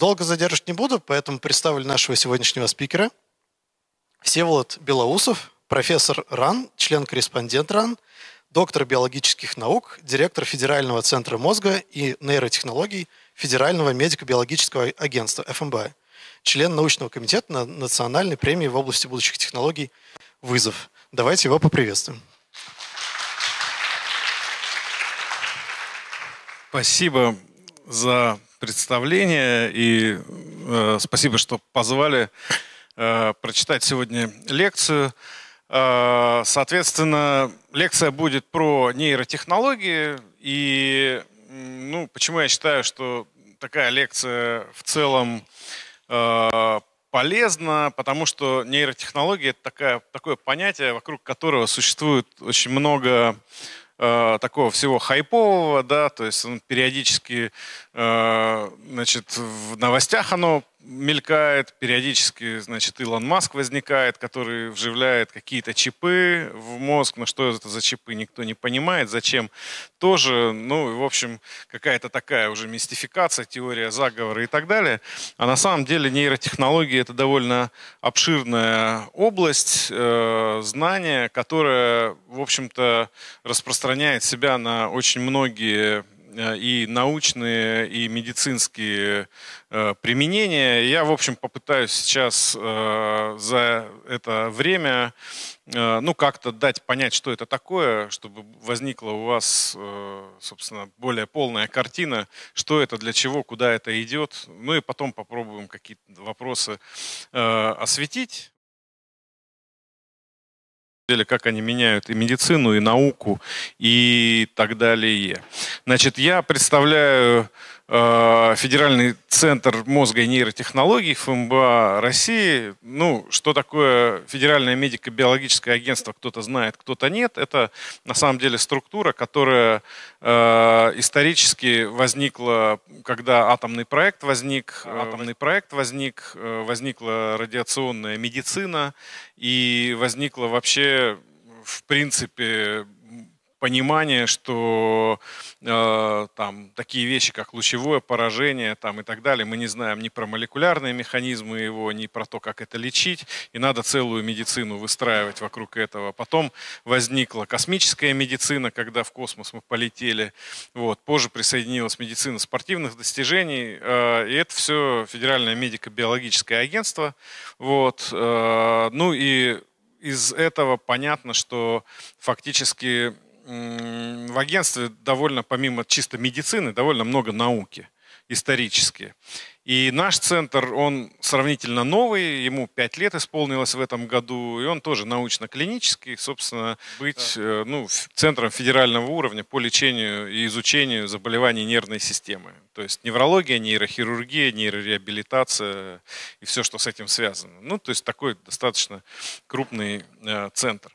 Долго задерживать не буду, поэтому представлю нашего сегодняшнего спикера. Всеволод Белоусов, профессор РАН, член-корреспондент РАН, доктор биологических наук, директор Федерального центра мозга и нейротехнологий Федерального медико-биологического агентства ФМБА, член научного комитета на национальной премии в области будущих технологий «Вызов». Давайте его поприветствуем. Спасибо за представление и э, спасибо, что позвали э, прочитать сегодня лекцию. Э, соответственно, лекция будет про нейротехнологии и ну, почему я считаю, что такая лекция в целом э, полезна, потому что нейротехнология – это такая, такое понятие, вокруг которого существует очень много э, такого всего хайпового, да, то есть он периодически Э, значит, в новостях оно мелькает, периодически, значит, Илон Маск возникает, который вживляет какие-то чипы в мозг, но ну, что это за чипы, никто не понимает, зачем тоже, ну, в общем, какая-то такая уже мистификация, теория заговора и так далее. А на самом деле нейротехнологии – это довольно обширная область э, знания, которая, в общем-то, распространяет себя на очень многие Э, и научные, и медицинские э, применения. Я, в общем, попытаюсь сейчас э, за это время ну, как-то дать понять, что это такое, чтобы возникла у вас, собственно, более полная картина, что это, для чего, куда это идет. Ну и потом попробуем какие-то вопросы осветить деле, как они меняют и медицину, и науку, и так далее. Значит, я представляю Э, Федеральный центр мозга и нейротехнологий ФМБА России. Ну, что такое Федеральное медико-биологическое агентство, кто-то знает, кто-то нет. Это на самом деле структура, которая э, исторически возникла, когда атомный проект возник, э, атомный проект возник, возникла радиационная медицина и возникла вообще в принципе понимание, что э, там такие вещи, как лучевое поражение там, и так далее, мы не знаем ни про молекулярные механизмы его, ни про то, как это лечить, и надо целую медицину выстраивать вокруг этого. Потом возникла космическая медицина, когда в космос мы полетели, вот. позже присоединилась медицина спортивных достижений, э, и это все Федеральное медико-биологическое агентство, вот. э, ну и из этого понятно, что фактически в агентстве довольно, помимо чисто медицины, довольно много науки исторически. И наш центр, он сравнительно новый, ему 5 лет исполнилось в этом году, и он тоже научно-клинический, собственно, быть э, ну, центром федерального уровня по лечению и изучению заболеваний нервной системы. То есть неврология, нейрохирургия, нейрореабилитация и все, что с этим связано. Ну, то есть такой достаточно крупный э, центр.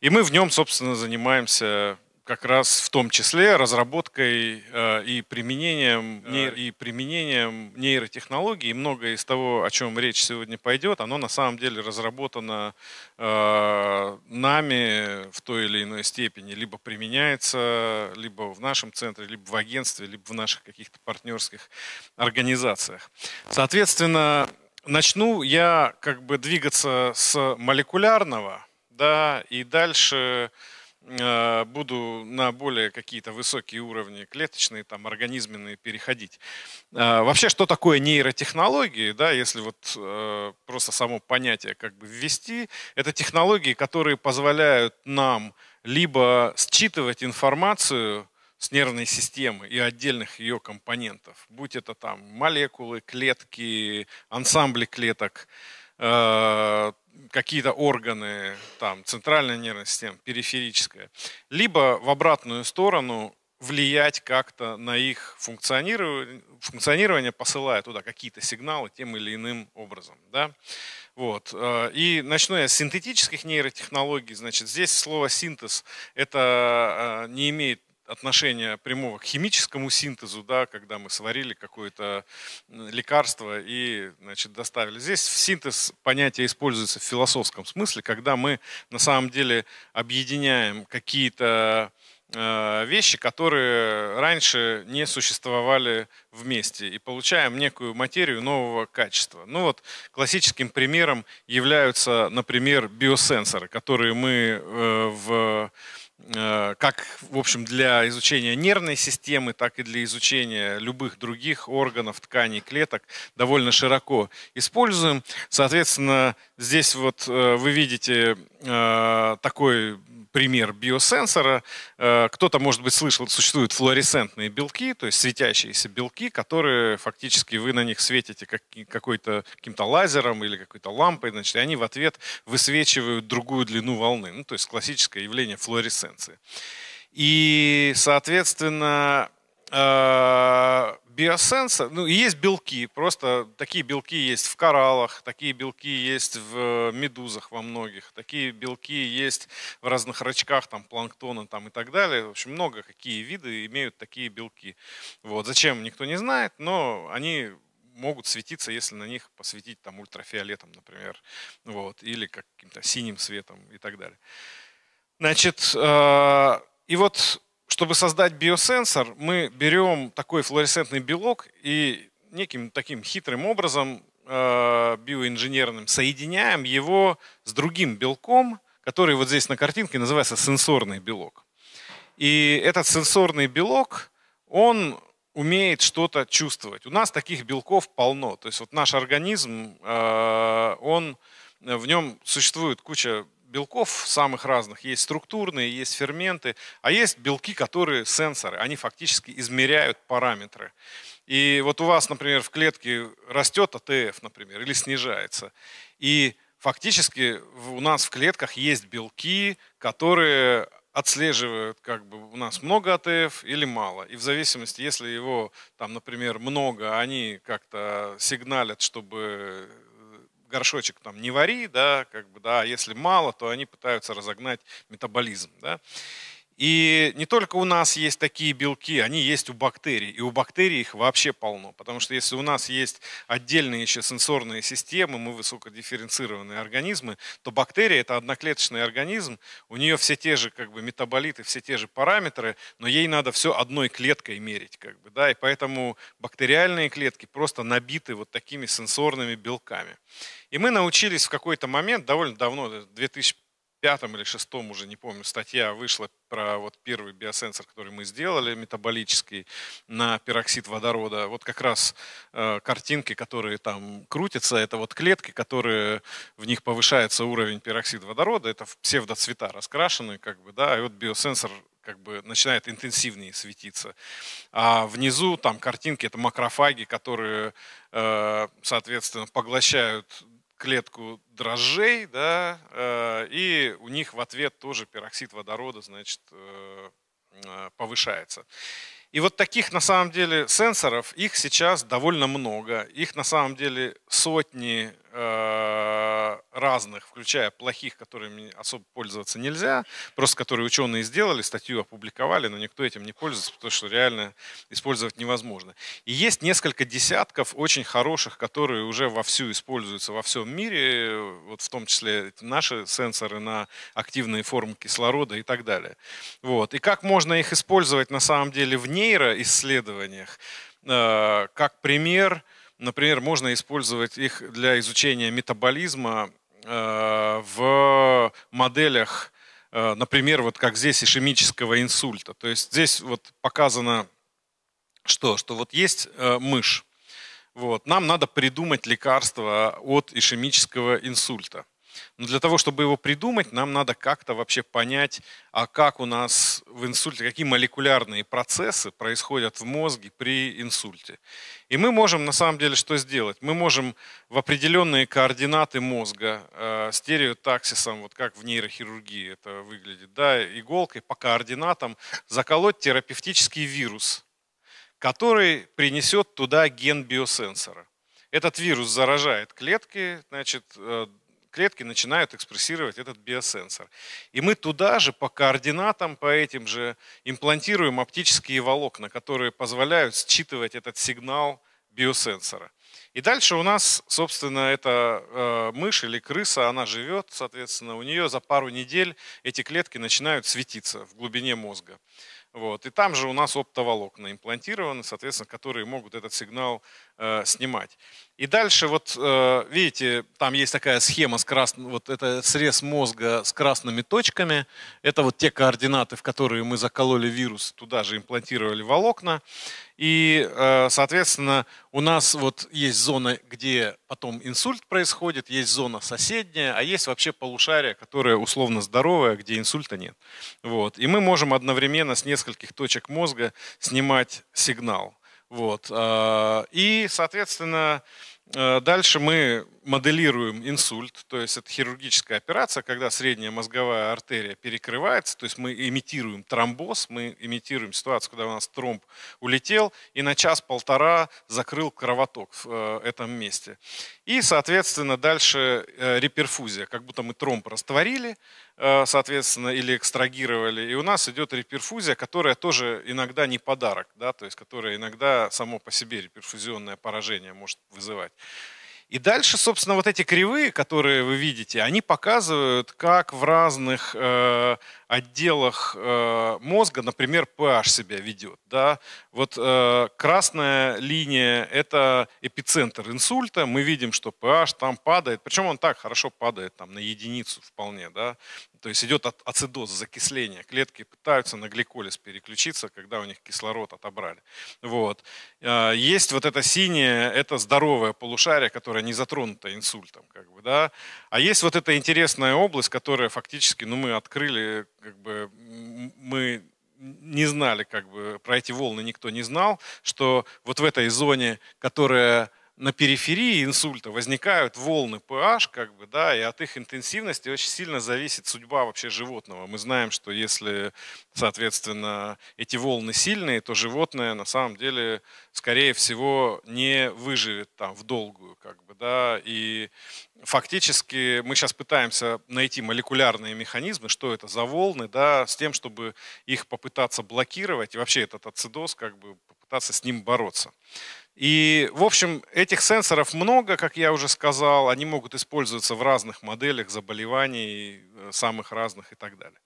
И мы в нем, собственно, занимаемся как раз в том числе разработкой э, и применением, нейро, и применением нейротехнологий. И многое из того, о чем речь сегодня пойдет, оно на самом деле разработано э, нами в той или иной степени, либо применяется, либо в нашем центре, либо в агентстве, либо в наших каких-то партнерских организациях. Соответственно, начну я как бы двигаться с молекулярного, да, и дальше Э, буду на более какие-то высокие уровни клеточные, там, организменные переходить. Э, вообще, что такое нейротехнологии, да, если вот э, просто само понятие как бы ввести, это технологии, которые позволяют нам либо считывать информацию, с нервной системы и отдельных ее компонентов, будь это там молекулы, клетки, ансамбли клеток, какие-то органы, там, центральная нервная система, периферическая, либо в обратную сторону влиять как-то на их функционирование, функционирование посылая туда какие-то сигналы тем или иным образом. Да? Вот. Э, и начну я с синтетических нейротехнологий. Значит, здесь слово синтез это э, не имеет отношения прямого к химическому синтезу, да, когда мы сварили какое-то лекарство и значит, доставили. Здесь синтез понятие используется в философском смысле, когда мы на самом деле объединяем какие-то э, вещи, которые раньше не существовали вместе и получаем некую материю нового качества. Ну вот классическим примером являются, например, биосенсоры, которые мы э, в Э, как, в общем, для изучения нервной системы, так и для изучения любых других органов, тканей, клеток довольно широко используем. Соответственно, здесь вот э, вы видите э, такой пример биосенсора. Э, кто-то, может быть, слышал, существуют флуоресцентные белки, то есть светящиеся белки, которые фактически вы на них светите какой-то каким-то лазером или какой-то лампой, значит, и они в ответ высвечивают другую длину волны, ну, то есть классическое явление флуоресценции. И, соответственно, Э, Биосенсы, ну, есть белки, просто такие белки есть в кораллах, такие белки есть в э, медузах во многих, такие белки есть в разных рачках, там, планктона там, и так далее. В общем, много какие виды имеют такие белки. Вот. Зачем, никто не знает, но они могут светиться, если на них посветить там ультрафиолетом, например, вот, или каким-то синим светом и так далее. Значит, э, и вот чтобы создать биосенсор, мы берем такой флуоресцентный белок и неким таким хитрым образом э, биоинженерным соединяем его с другим белком, который вот здесь на картинке называется сенсорный белок. И этот сенсорный белок, он умеет что-то чувствовать. У нас таких белков полно. То есть вот наш организм, э, он, в нем существует куча белков самых разных. Есть структурные, есть ферменты, а есть белки, которые сенсоры. Они фактически измеряют параметры. И вот у вас, например, в клетке растет АТФ, например, или снижается. И фактически у нас в клетках есть белки, которые отслеживают, как бы у нас много АТФ или мало. И в зависимости, если его там, например, много, они как-то сигналят, чтобы горшочек там не вари, да, как бы, да, а если мало, то они пытаются разогнать метаболизм, да. И не только у нас есть такие белки, они есть у бактерий. И у бактерий их вообще полно. Потому что если у нас есть отдельные еще сенсорные системы, мы высокодифференцированные организмы, то бактерия – это одноклеточный организм. У нее все те же как бы, метаболиты, все те же параметры, но ей надо все одной клеткой мерить. Как бы, да? И поэтому бактериальные клетки просто набиты вот такими сенсорными белками. И мы научились в какой-то момент, довольно давно, 2000 пятом или шестом, уже не помню, статья вышла про вот первый биосенсор, который мы сделали, метаболический, на пероксид водорода. Вот как раз э, картинки, которые там крутятся, это вот клетки, которые, в них повышается уровень пероксид водорода, это псевдоцвета раскрашены, как бы, да, и вот биосенсор как бы начинает интенсивнее светиться. А внизу там картинки, это макрофаги, которые, э, соответственно, поглощают клетку дрожжей, да, э, и у них в ответ тоже пероксид водорода, значит, э, э, повышается. И вот таких на самом деле сенсоров, их сейчас довольно много. Их на самом деле сотни Э, разных, включая плохих, которыми особо пользоваться нельзя, просто которые ученые сделали, статью опубликовали, но никто этим не пользуется, потому что реально использовать невозможно. И есть несколько десятков очень хороших, которые уже вовсю используются во всем мире, вот в том числе наши сенсоры на активные формы кислорода и так далее. Вот. И как можно их использовать на самом деле в нейроисследованиях, э, как пример – Например, можно использовать их для изучения метаболизма э, в моделях, э, например, вот как здесь ишемического инсульта. То есть здесь вот показано, что, что вот есть э, мышь, вот, нам надо придумать лекарство от ишемического инсульта. Но для того, чтобы его придумать, нам надо как-то вообще понять, а как у нас в инсульте, какие молекулярные процессы происходят в мозге при инсульте. И мы можем на самом деле что сделать? Мы можем в определенные координаты мозга э, стереотаксисом, вот как в нейрохирургии это выглядит, да, иголкой по координатам заколоть терапевтический вирус, который принесет туда ген биосенсора. Этот вирус заражает клетки, значит, э, клетки начинают экспрессировать этот биосенсор. И мы туда же по координатам, по этим же имплантируем оптические волокна, которые позволяют считывать этот сигнал биосенсора. И дальше у нас, собственно, эта э, мышь или крыса, она живет, соответственно, у нее за пару недель эти клетки начинают светиться в глубине мозга. Вот. И там же у нас оптоволокна имплантированы, соответственно, которые могут этот сигнал э, снимать. И дальше вот, э, видите, там есть такая схема, с крас... вот это срез мозга с красными точками. Это вот те координаты, в которые мы закололи вирус, туда же имплантировали волокна. И, э, соответственно, у нас вот есть зона, где потом инсульт происходит, есть зона соседняя, а есть вообще полушария, которое условно здоровое, где инсульта нет. Вот. И мы можем одновременно с нескольких точек мозга снимать сигнал. Вот. А, и, соответственно, э, дальше мы моделируем инсульт, то есть это хирургическая операция, когда средняя мозговая артерия перекрывается, то есть мы имитируем тромбоз, мы имитируем ситуацию, когда у нас тромб улетел и на час-полтора закрыл кровоток в э, этом месте. И, соответственно, дальше э, реперфузия, как будто мы тромб растворили, э, соответственно, или экстрагировали. И у нас идет реперфузия, которая тоже иногда не подарок, да, то есть которая иногда само по себе реперфузионное поражение может вызывать. И дальше, собственно, вот эти кривые, которые вы видите, они показывают, как в разных э, отделах э, мозга, например, PH себя ведет. Да? Вот э, красная линия – это эпицентр инсульта. Мы видим, что PH там падает. Причем он так хорошо падает, там, на единицу вполне. Да? То есть идет ацидоз, закисление. Клетки пытаются на гликолиз переключиться, когда у них кислород отобрали. Вот. А, есть вот это синее, это здоровое полушарие, которое не затронуто инсультом. Как бы, да? А есть вот эта интересная область, которая фактически ну, мы открыли, как бы, мы не знали, как бы про эти волны никто не знал, что вот в этой зоне, которая на периферии инсульта возникают волны PH, как бы, да, и от их интенсивности очень сильно зависит судьба вообще животного. Мы знаем, что если, соответственно, эти волны сильные, то животное на самом деле, скорее всего, не выживет там в долгую, как бы, да, и фактически мы сейчас пытаемся найти молекулярные механизмы, что это за волны, да, с тем, чтобы их попытаться блокировать, и вообще этот ацидоз, как бы, попытаться с ним бороться. И, в общем, этих сенсоров много, как я уже сказал. Они могут использоваться в разных моделях заболеваний, э, самых разных и так далее.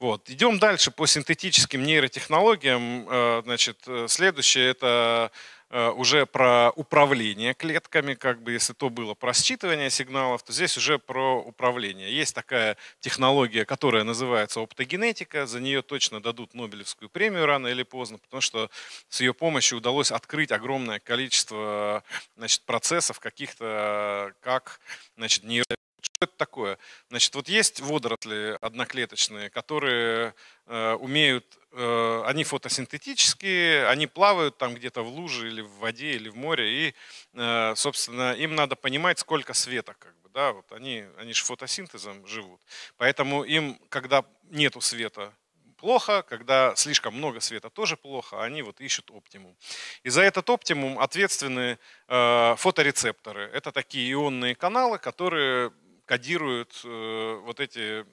Вот. Идем дальше по синтетическим нейротехнологиям. Э, значит, э, следующее – это Э, уже про управление клетками, как бы если то было про считывание сигналов, то здесь уже про управление. Есть такая технология, которая называется оптогенетика, за нее точно дадут Нобелевскую премию рано или поздно, потому что с ее помощью удалось открыть огромное количество значит, процессов каких-то, как значит, нейро что это такое? Значит, вот есть водоросли одноклеточные, которые э, умеют Э, они фотосинтетические, они плавают там где-то в луже или в воде или в море, и, э, собственно, им надо понимать, сколько света, как бы, да, вот они, они же фотосинтезом живут, поэтому им, когда нету света, плохо, когда слишком много света тоже плохо, а они вот ищут оптимум. И за этот оптимум ответственны э, фоторецепторы. Это такие ионные каналы, которые кодируют э, вот эти,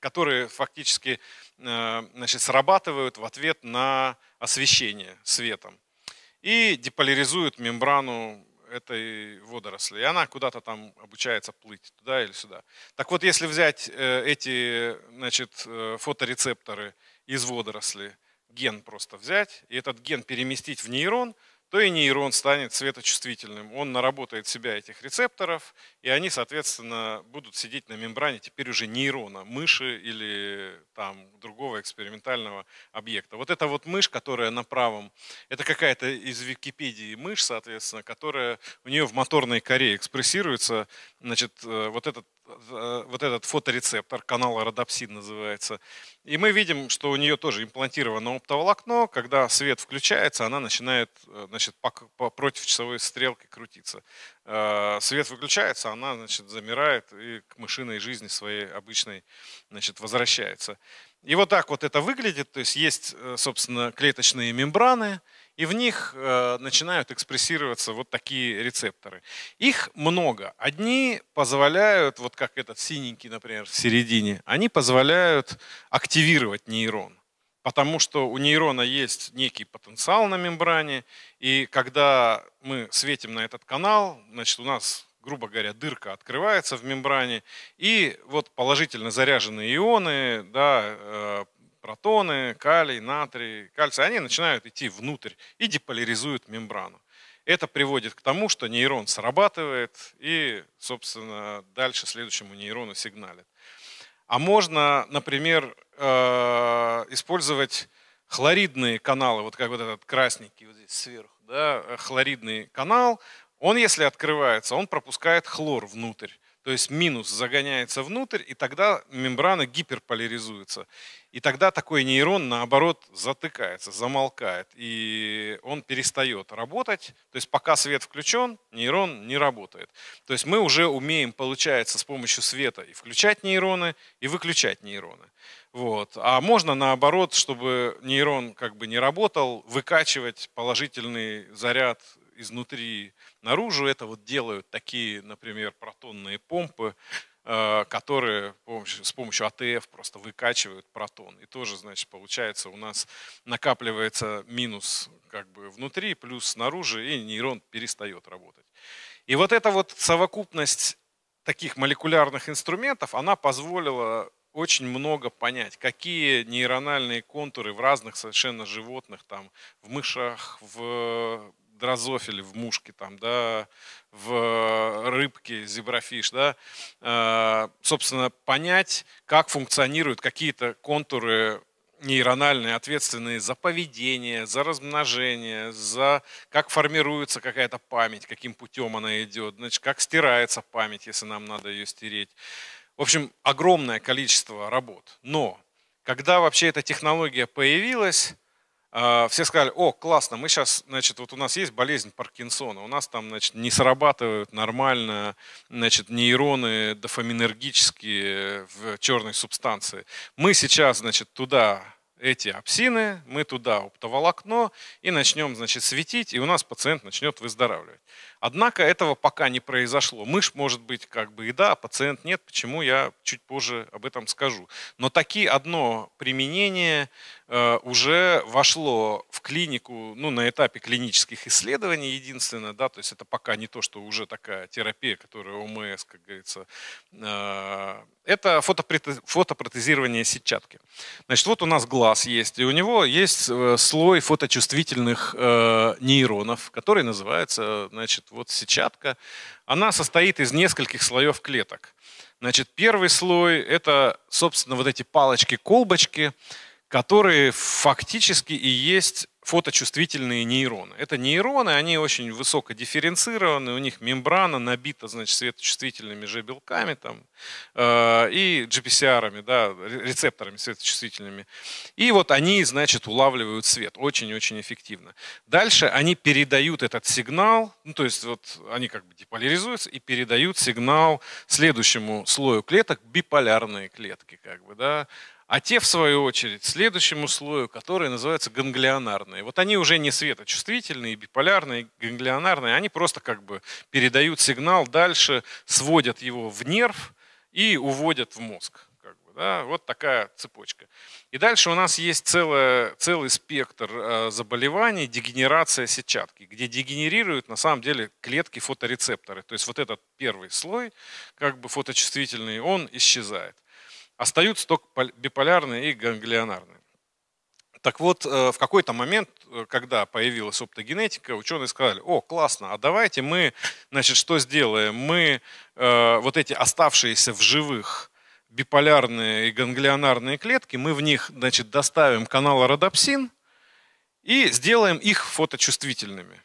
которые фактически Э, значит, срабатывают в ответ на освещение светом и деполяризуют мембрану этой водоросли. И она куда-то там обучается плыть, туда или сюда. Так вот, если взять э, эти значит, э, фоторецепторы из водоросли, ген просто взять, и этот ген переместить в нейрон – то и нейрон станет светочувствительным. Он наработает себя этих рецепторов, и они, соответственно, будут сидеть на мембране теперь уже нейрона, мыши или там другого экспериментального объекта. Вот эта вот мышь, которая на правом, это какая-то из Википедии мышь, соответственно, которая у нее в моторной коре экспрессируется, значит, э, вот этот Э, вот этот фоторецептор, канал родопсин называется. И мы видим, что у нее тоже имплантировано оптоволокно. Когда свет включается, она начинает э, значит, по, по, против часовой стрелки крутиться. Э, свет выключается, она значит, замирает и к мышиной жизни своей обычной значит, возвращается. И вот так вот это выглядит. То есть есть, собственно, клеточные мембраны, и в них э, начинают экспрессироваться вот такие рецепторы. Их много. Одни позволяют, вот как этот синенький, например, в середине, они позволяют активировать нейрон потому что у нейрона есть некий потенциал на мембране, и когда мы светим на этот канал, значит, у нас, грубо говоря, дырка открывается в мембране, и вот положительно заряженные ионы да, э, протоны, калий, натрий, кальций, они начинают идти внутрь и деполяризуют мембрану. Это приводит к тому, что нейрон срабатывает и, собственно, дальше следующему нейрону сигналит. А можно, например, э, использовать хлоридные каналы, вот как вот этот красненький вот здесь сверху, да, э, хлоридный канал, он, если открывается, он пропускает хлор внутрь. То есть минус загоняется внутрь, и тогда мембрана гиперполяризуется. И тогда такой нейрон, наоборот, затыкается, замолкает, и он перестает работать. То есть пока свет включен, нейрон не работает. То есть мы уже умеем, получается, с помощью света и включать нейроны, и выключать нейроны. Вот. А можно наоборот, чтобы нейрон как бы не работал, выкачивать положительный заряд изнутри наружу. Это вот делают такие, например, протонные помпы, Э, которые с помощью АТФ просто выкачивают протон. И тоже, значит, получается у нас накапливается минус как бы внутри, плюс снаружи, и нейрон перестает работать. И вот эта вот совокупность таких молекулярных инструментов, она позволила очень много понять, какие нейрональные контуры в разных совершенно животных, там, в мышах, в дрозофиле, в мушке, там, да, в э, рыбке, зеброфиш, да, э, собственно, понять, как функционируют какие-то контуры нейрональные, ответственные за поведение, за размножение, за как формируется какая-то память, каким путем она идет, значит, как стирается память, если нам надо ее стереть. В общем, огромное количество работ. Но когда вообще эта технология появилась, а, все сказали, о, классно, мы сейчас, значит, вот у нас есть болезнь Паркинсона, у нас там, значит, не срабатывают нормально, значит, нейроны дофаминергические в черной субстанции. Мы сейчас, значит, туда эти апсины, мы туда оптоволокно и начнем, значит, светить, и у нас пациент начнет выздоравливать. Однако этого пока не произошло. Мышь может быть как бы и да, а пациент нет. Почему я чуть позже об этом скажу. Но такие одно применение э, уже вошло в клинику, ну на этапе клинических исследований единственное, да, то есть это пока не то, что уже такая терапия, которая ОМС, как говорится, э, это фотопротезирование сетчатки. Значит, вот у нас глаз есть, и у него есть э, слой фоточувствительных э, нейронов, который называется, значит, вот сетчатка, она состоит из нескольких слоев клеток. Значит, первый слой – это, собственно, вот эти палочки-колбочки, которые фактически и есть фоточувствительные нейроны. Это нейроны, они очень высоко дифференцированы, у них мембрана набита, значит, светочувствительными же белками там, э, и gpcr да, рецепторами светочувствительными. И вот они, значит, улавливают свет очень-очень эффективно. Дальше они передают этот сигнал, ну, то есть вот они как бы деполяризуются и передают сигнал следующему слою клеток, биполярные клетки, как бы, да, а те, в свою очередь, следующему слою, который называется ганглионарные. Вот они уже не светочувствительные, биполярные, ганглионарные. Они просто как бы передают сигнал дальше, сводят его в нерв и уводят в мозг. Как бы, да? Вот такая цепочка. И дальше у нас есть целое, целый спектр э, заболеваний, дегенерация сетчатки, где дегенерируют на самом деле клетки фоторецепторы. То есть вот этот первый слой, как бы фоточувствительный, он исчезает. Остаются только биполярные и ганглионарные. Так вот, э, в какой-то момент, э, когда появилась оптогенетика, ученые сказали, о, классно, а давайте мы, значит, что сделаем? Мы э, вот эти оставшиеся в живых биполярные и ганглионарные клетки, мы в них, значит, доставим канал родопсин и сделаем их фоточувствительными.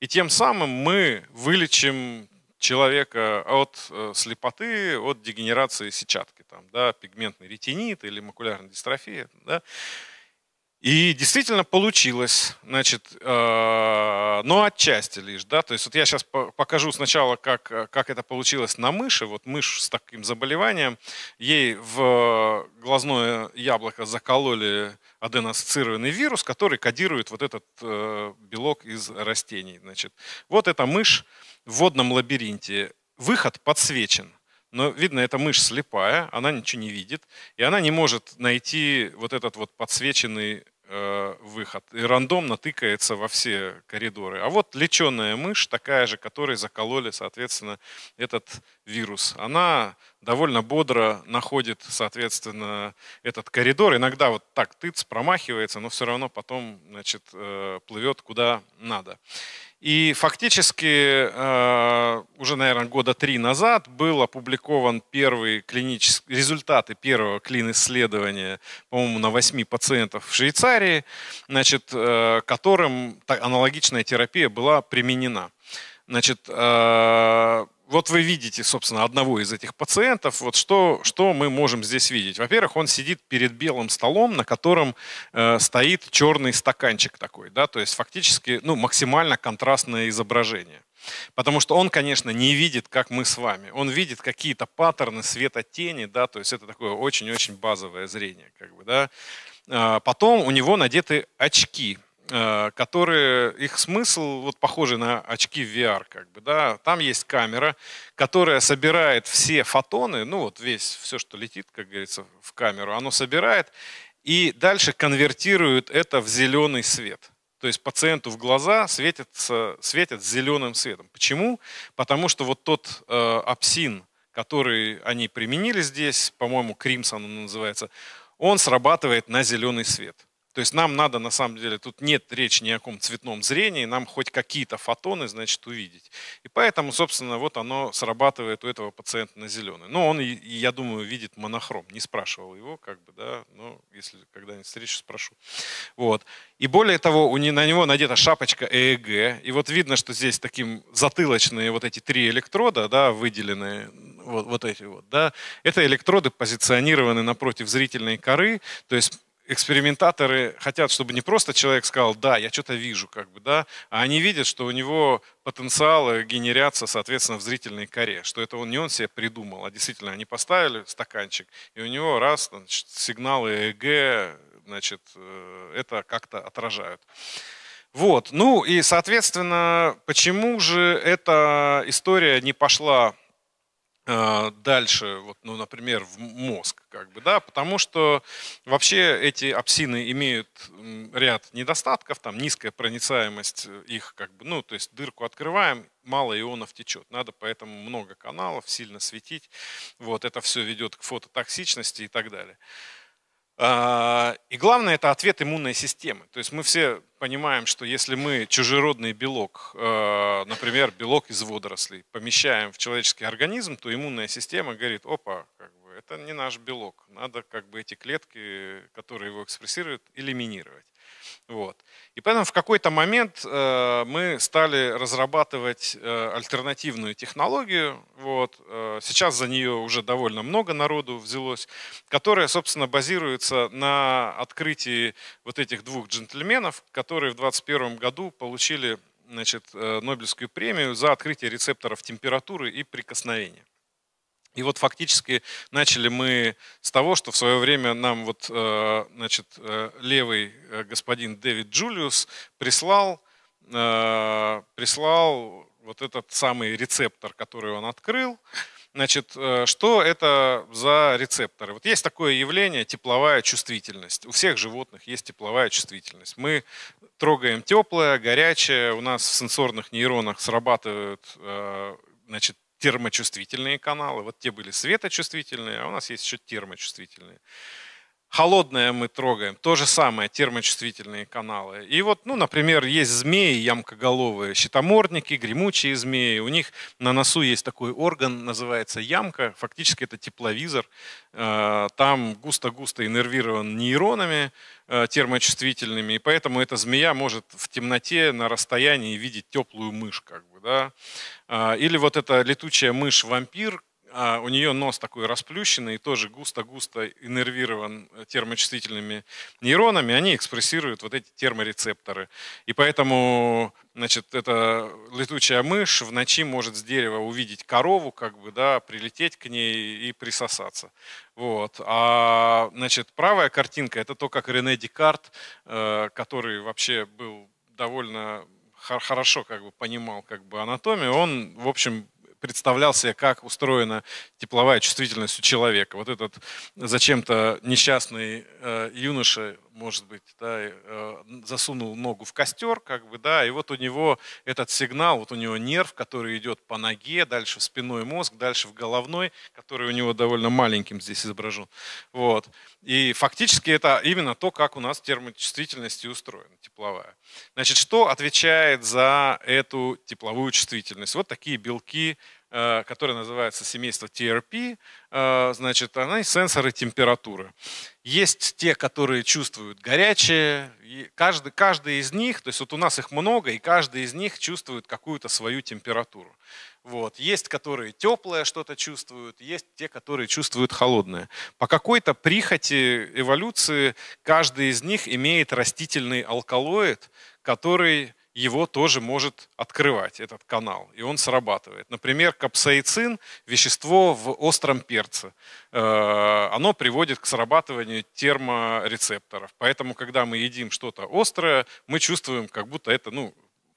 И тем самым мы вылечим человека от э, слепоты, от дегенерации сетчатки, там, да, пигментный ретинит или макулярная дистрофия. Да. И действительно получилось, значит, э, но отчасти лишь, да, то есть вот я сейчас покажу сначала, как, э, как это получилось на мыши, вот мышь с таким заболеванием, ей в глазное яблоко закололи аденоассоциированный вирус, который кодирует вот этот э, белок из растений, значит. Вот эта мышь в водном лабиринте выход подсвечен. Но видно, эта мышь слепая, она ничего не видит, и она не может найти вот этот вот подсвеченный э, выход. И рандомно тыкается во все коридоры. А вот леченая мышь, такая же, которой закололи, соответственно, этот вирус, она довольно бодро находит, соответственно, этот коридор. Иногда вот так тыц промахивается, но все равно потом, значит, э, плывет куда надо. И фактически э, уже, наверное, года три назад был опубликован первый клинический, результаты первого клин-исследования, по-моему, на восьми пациентов в Швейцарии, значит, э, которым аналогичная терапия была применена. Значит, э, вот вы видите, собственно, одного из этих пациентов. Вот что, что мы можем здесь видеть? Во-первых, он сидит перед белым столом, на котором э, стоит черный стаканчик такой, да, то есть фактически ну, максимально контрастное изображение. Потому что он, конечно, не видит, как мы с вами. Он видит какие-то паттерны света тени, да, то есть это такое очень-очень базовое зрение, как бы, да. А, потом у него надеты очки, Э, которые, их смысл вот похожий на очки в VR, как бы, да, там есть камера, которая собирает все фотоны, ну вот весь, все, что летит, как говорится, в камеру, оно собирает, и дальше конвертирует это в зеленый свет. То есть пациенту в глаза светится, светят зеленым светом. Почему? Потому что вот тот э, апсин, который они применили здесь, по-моему, Кримсон он называется, он срабатывает на зеленый свет. То есть нам надо, на самом деле, тут нет речи ни о каком цветном зрении, нам хоть какие-то фотоны, значит, увидеть. И поэтому, собственно, вот оно срабатывает у этого пациента на зеленый. Но он, я думаю, видит монохром. Не спрашивал его, как бы, да, но если когда-нибудь встречу, спрошу. Вот. И более того, у, на него надета шапочка ЭЭГ, и вот видно, что здесь таким затылочные вот эти три электрода, да, выделенные, вот, вот эти вот, да, это электроды позиционированы напротив зрительной коры, то есть экспериментаторы хотят, чтобы не просто человек сказал, да, я что-то вижу, как бы, да, а они видят, что у него потенциалы генерятся, соответственно, в зрительной коре, что это он не он себе придумал, а действительно они поставили стаканчик, и у него раз значит, сигналы ЭЭГ, значит, э, это как-то отражают. Вот, ну и, соответственно, почему же эта история не пошла а, дальше, вот, ну, например, в мозг, как бы, да, потому что вообще эти апсины имеют ряд недостатков, там низкая проницаемость э, их, как бы, ну, то есть дырку открываем, мало ионов течет, надо поэтому много каналов, сильно светить, вот, это все ведет к фототоксичности и так далее. А, и главное, это ответ иммунной системы. То есть мы все понимаем, что если мы чужеродный белок, а, например, белок из водорослей, помещаем в человеческий организм, то иммунная система говорит, опа, как бы, это не наш белок, надо как бы эти клетки, которые его экспрессируют, элиминировать. Вот. И поэтому в какой-то момент э, мы стали разрабатывать э, альтернативную технологию. Вот. Э, сейчас за нее уже довольно много народу взялось, которая, собственно, базируется на открытии вот этих двух джентльменов, которые в 2021 году получили значит, э, Нобелевскую премию за открытие рецепторов температуры и прикосновения. И вот фактически начали мы с того, что в свое время нам вот, э, значит, э, левый э, господин Дэвид Джулиус прислал, прислал вот этот самый рецептор, который он открыл. Значит, что это за рецепторы? Вот есть такое явление тепловая чувствительность. У всех животных есть тепловая чувствительность. Мы трогаем теплое, горячее, у нас в сенсорных нейронах срабатывают значит, термочувствительные каналы. Вот те были светочувствительные, а у нас есть еще термочувствительные холодное мы трогаем, то же самое, термочувствительные каналы. И вот, ну, например, есть змеи ямкоголовые, щитомордники, гремучие змеи. У них на носу есть такой орган, называется ямка, фактически это тепловизор. Э, там густо-густо иннервирован нейронами э, термочувствительными, и поэтому эта змея может в темноте на расстоянии видеть теплую мышь, как бы, да. Э, или вот эта летучая мышь-вампир, а у нее нос такой расплющенный, тоже густо-густо иннервирован э, термочувствительными нейронами. Они экспрессируют вот эти терморецепторы. И поэтому значит, эта летучая мышь в ночи может с дерева увидеть корову, как бы, да, прилететь к ней и присосаться. Вот. А, значит, правая картинка – это то, как Рене Декарт, э, который вообще был довольно хорошо как бы понимал как бы анатомию, он, в общем, представлял себе, как устроена тепловая чувствительность у человека. Вот этот зачем-то несчастный э, юноша, может быть, да, э, засунул ногу в костер, как бы, да, и вот у него этот сигнал, вот у него нерв, который идет по ноге, дальше в спиной мозг, дальше в головной, который у него довольно маленьким здесь изображен. Вот. И фактически это именно то, как у нас термочувствительность и устроена тепловая. Значит, что отвечает за эту тепловую чувствительность? Вот такие белки Э, которая называется семейство TRP, э, значит, она и сенсоры температуры. Есть те, которые чувствуют горячее, и каждый, каждый из них, то есть вот у нас их много, и каждый из них чувствует какую-то свою температуру. Вот. Есть, которые теплое что-то чувствуют, есть те, которые чувствуют холодное. По какой-то прихоти эволюции каждый из них имеет растительный алкалоид, который его тоже может открывать, этот канал, и он срабатывает. Например, капсаицин, вещество в остром перце, э, оно приводит к срабатыванию терморецепторов. Поэтому, когда мы едим что-то острое, мы чувствуем, как будто это ну,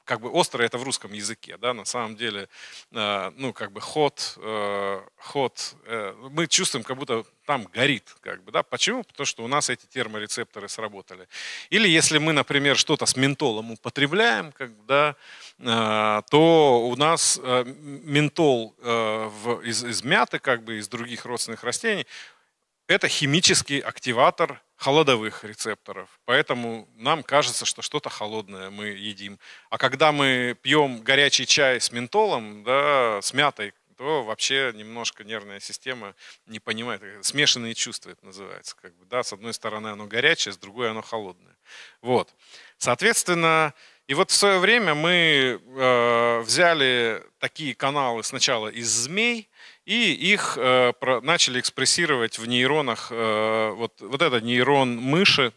как бы остро это в русском языке, да, на самом деле, э, ну, как бы ход, э, ход, э, мы чувствуем, как будто там горит, как бы, да, почему? Потому что у нас эти терморецепторы сработали. Или если мы, например, что-то с ментолом употребляем, как бы, да, то у нас ментол из, из мяты, как бы, из других родственных растений, это химический активатор холодовых рецепторов. Поэтому нам кажется, что что-то холодное мы едим. А когда мы пьем горячий чай с ментолом, да, с мятой, то вообще немножко нервная система не понимает. Смешанные чувства это называется. Как бы, да? С одной стороны оно горячее, с другой оно холодное. Вот. Соответственно, и вот в свое время мы э, взяли такие каналы сначала из змей, и их э, про, начали экспрессировать в нейронах, э, вот, вот это нейрон мыши,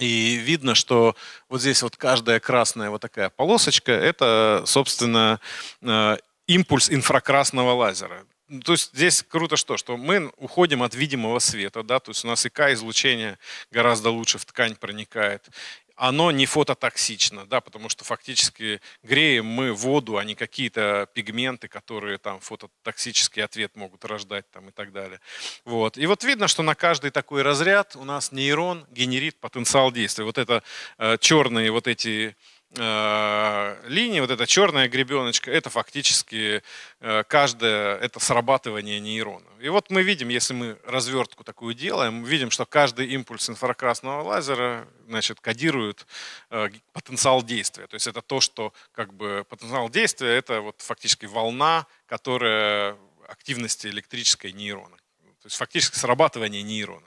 и видно, что вот здесь вот каждая красная вот такая полосочка, это, собственно, э, импульс инфракрасного лазера. Ну, то есть здесь круто что, что мы уходим от видимого света, да, то есть у нас ИК-излучение гораздо лучше в ткань проникает, оно не фототоксично, да, потому что фактически греем мы воду, а не какие-то пигменты, которые там фототоксический ответ могут рождать там и так далее. Вот. И вот видно, что на каждый такой разряд у нас нейрон генерит потенциал действия. Вот это э, черные вот эти Э, линии, вот эта черная гребеночка, это фактически э, каждое, это срабатывание нейрона. И вот мы видим, если мы развертку такую делаем, видим, что каждый импульс инфракрасного лазера значит, кодирует э, потенциал действия. То есть это то, что как бы потенциал действия, это вот фактически волна, которая активности электрической нейрона. То есть фактически срабатывание нейрона.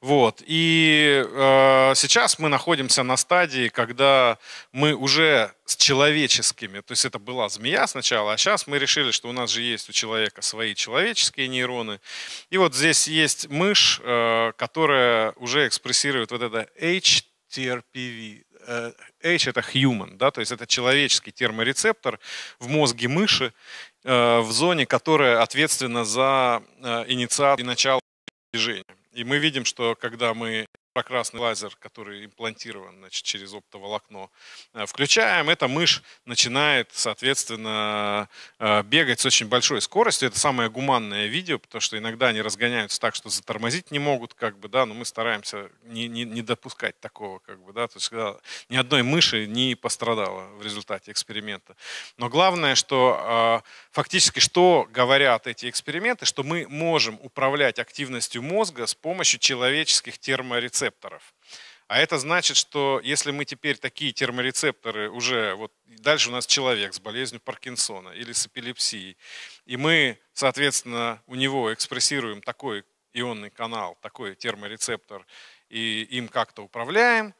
Вот. И э, сейчас мы находимся на стадии, когда мы уже с человеческими, то есть это была змея сначала, а сейчас мы решили, что у нас же есть у человека свои человеческие нейроны. И вот здесь есть мышь, э, которая уже экспрессирует вот это HTRPV, э, H это human, да, то есть это человеческий терморецептор в мозге мыши, э, в зоне, которая ответственна за э, инициацию и начало движения. И мы видим, что когда мы инфракрасный лазер, который имплантирован значит, через оптоволокно, э, включаем, эта мышь начинает, соответственно, э, бегать с очень большой скоростью. Это самое гуманное видео, потому что иногда они разгоняются так, что затормозить не могут, как бы, да, но мы стараемся не, не, не допускать такого, как бы, да, то есть когда ни одной мыши не пострадала в результате эксперимента. Но главное, что э, фактически что говорят эти эксперименты, что мы можем управлять активностью мозга с помощью человеческих терморецепторов терморецепторов. А это значит, что если мы теперь такие терморецепторы уже, вот дальше у нас человек с болезнью Паркинсона или с эпилепсией, и мы, соответственно, у него экспрессируем такой ионный канал, такой терморецептор, и им как-то управляем,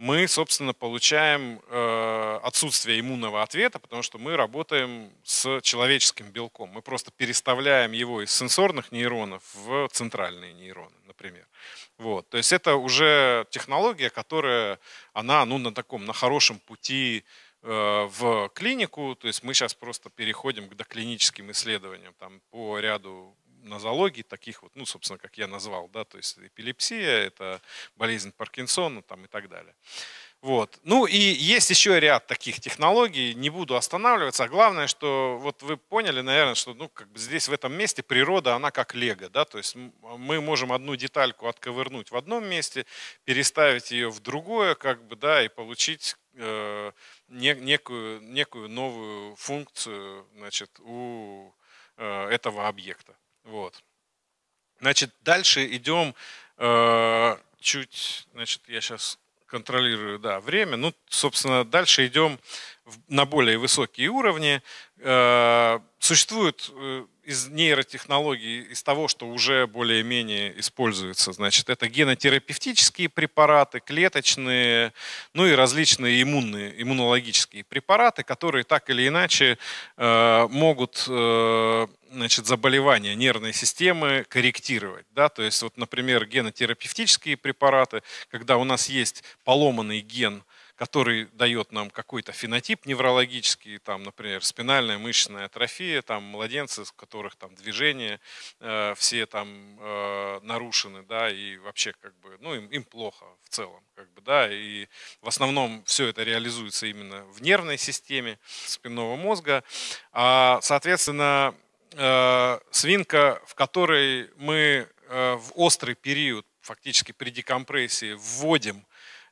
мы, собственно, получаем э, отсутствие иммунного ответа, потому что мы работаем с человеческим белком. Мы просто переставляем его из сенсорных нейронов в центральные нейроны например. Вот. То есть это уже технология, которая, она ну, на таком, на хорошем пути э, в клинику, то есть мы сейчас просто переходим к доклиническим исследованиям там, по ряду нозологий, таких вот, ну, собственно, как я назвал, да, то есть эпилепсия, это болезнь Паркинсона там, и так далее. Вот. Ну и есть еще ряд таких технологий, не буду останавливаться. А главное, что вот вы поняли, наверное, что ну, как бы здесь в этом месте природа, она как лего. Да? То есть мы можем одну детальку отковырнуть в одном месте, переставить ее в другое, как бы, да, и получить э, не, некую, некую новую функцию значит, у э, этого объекта. Вот. Значит, дальше идем э, чуть, значит, я сейчас контролирую да, время. Ну, собственно, дальше идем на более высокие уровни. Э, существуют э, из нейротехнологий, из того, что уже более-менее используется. Значит, это генотерапевтические препараты, клеточные, ну и различные иммунные, иммунологические препараты, которые так или иначе э, могут значит, заболевания нервной системы корректировать. Да? То есть, вот, например, генотерапевтические препараты, когда у нас есть поломанный ген – который дает нам какой-то фенотип неврологический, там, например, спинальная мышечная атрофия, там, младенцы, у которых там движения э, все там э, нарушены, да, и вообще как бы, ну, им, им плохо в целом, как бы, да, и в основном все это реализуется именно в нервной системе спинного мозга, а, соответственно, э, свинка, в которой мы э, в острый период фактически при декомпрессии вводим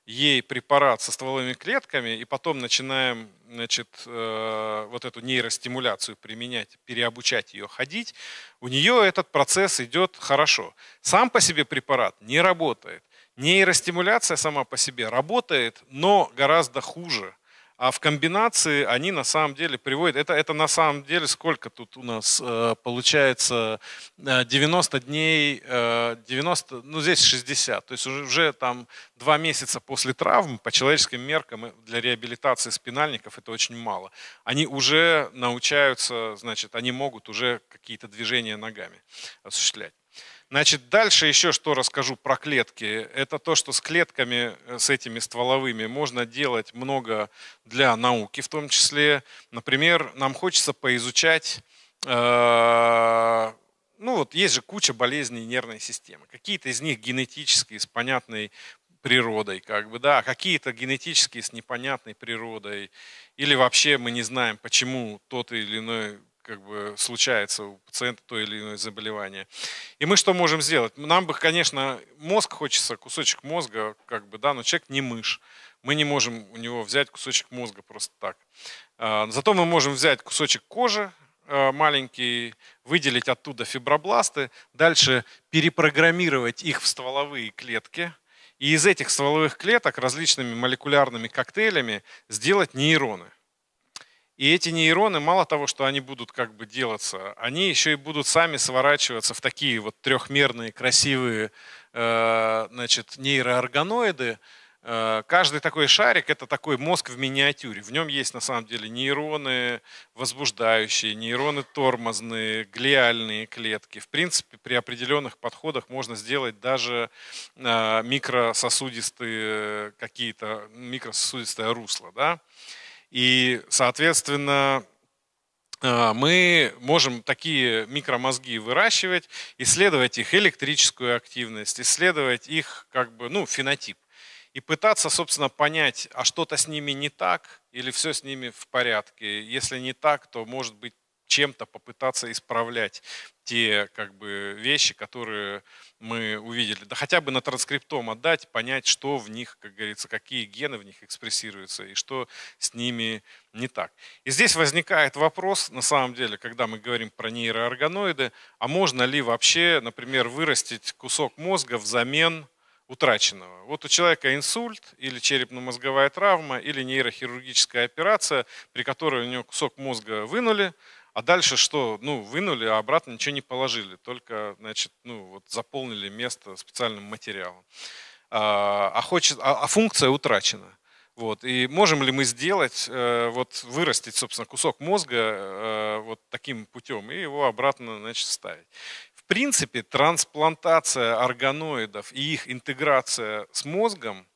ей препарат со стволовыми клетками, и потом начинаем значит, э, вот эту нейростимуляцию применять, переобучать ее ходить, у нее этот процесс идет хорошо. Сам по себе препарат не работает. Нейростимуляция сама по себе работает, но гораздо хуже – а в комбинации они на самом деле приводят, это, это на самом деле сколько тут у нас э, получается 90 э, дней, 90, э, ну здесь 60, то есть уже, уже там два месяца после травм по человеческим меркам для реабилитации спинальников это очень мало. Они уже научаются, значит, они могут уже какие-то движения ногами осуществлять. Значит, дальше еще что расскажу про клетки. Это то, что с клетками, э, с этими стволовыми, можно делать много для науки в том числе. Например, нам хочется поизучать э ну вот есть же куча болезней нервной системы. Какие-то из них генетические, с понятной природой, как бы, да, а какие-то генетические с непонятной природой, или вообще мы не знаем, почему тот или иной как бы случается у пациента то или иное заболевание. И мы что можем сделать? Нам бы, конечно, мозг хочется, кусочек мозга, как бы, да, но человек не мышь. Мы не можем у него взять кусочек мозга просто так. А, зато мы можем взять кусочек кожи, а, маленький, выделить оттуда фибробласты, дальше перепрограммировать их в стволовые клетки, и из этих стволовых клеток различными молекулярными коктейлями сделать нейроны. И эти нейроны, мало того, что они будут как бы делаться, они еще и будут сами сворачиваться в такие вот трехмерные красивые э, значит, нейроорганоиды. Э, каждый такой шарик – это такой мозг в миниатюре. В нем есть на самом деле нейроны возбуждающие, нейроны тормозные, глиальные клетки. В принципе, при определенных подходах можно сделать даже э, микрососудистые какие-то, микрососудистые русла, Да? И, соответственно, а, мы можем такие микромозги выращивать, исследовать их электрическую активность, исследовать их как бы, ну, фенотип. И пытаться, собственно, понять, а что-то с ними не так или все с ними в порядке. Если не так, то, может быть, чем-то попытаться исправлять те как бы вещи, которые мы увидели. Да хотя бы на транскриптом отдать, понять, что в них, как говорится, какие гены в них экспрессируются и что с ними не так. И здесь возникает вопрос, на самом деле, когда мы говорим про нейроорганоиды, а можно ли вообще, например, вырастить кусок мозга взамен утраченного. Вот у человека инсульт или черепно-мозговая травма или нейрохирургическая операция, при которой у него кусок мозга вынули, а дальше что? Ну, вынули, а обратно ничего не положили, только, значит, ну, вот заполнили место специальным материалом. А, а, хочет, а, а функция утрачена. Вот. И можем ли мы сделать, э, вот вырастить, собственно, кусок мозга э, вот таким путем и его обратно, значит, ставить? В принципе, трансплантация органоидов и их интеграция с мозгом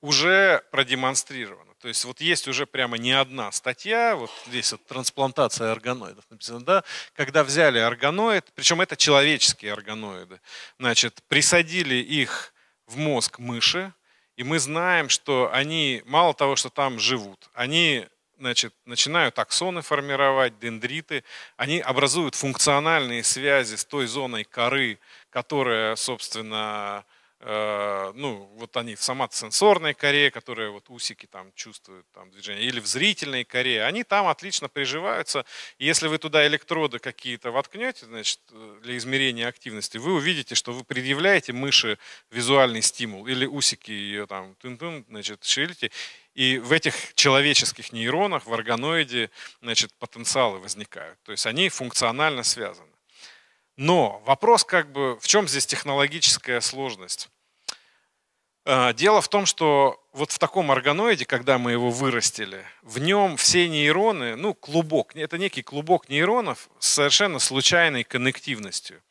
уже продемонстрировано. То есть вот есть уже прямо не одна статья, вот здесь вот трансплантация органоидов написано, да, когда взяли органоид, причем это человеческие органоиды, значит, присадили их в мозг мыши, и мы знаем, что они мало того, что там живут, они значит, начинают аксоны формировать, дендриты, они образуют функциональные связи с той зоной коры, которая, собственно, Э, ну, вот они в соматосенсорной коре, которые вот усики там чувствуют там движение, или в зрительной коре, они там отлично приживаются. И если вы туда электроды какие-то воткнете, значит, э, для измерения активности, вы увидите, что вы предъявляете мыши визуальный стимул, или усики ее там, тын-тын, значит, шевелите, и в этих человеческих нейронах, в органоиде, значит, потенциалы возникают. То есть они функционально связаны. Но вопрос как бы, в чем здесь технологическая сложность? А, дело в том, что вот в таком органоиде, когда мы его вырастили, в нем все нейроны, ну, клубок, это некий клубок нейронов с совершенно случайной коннективностью.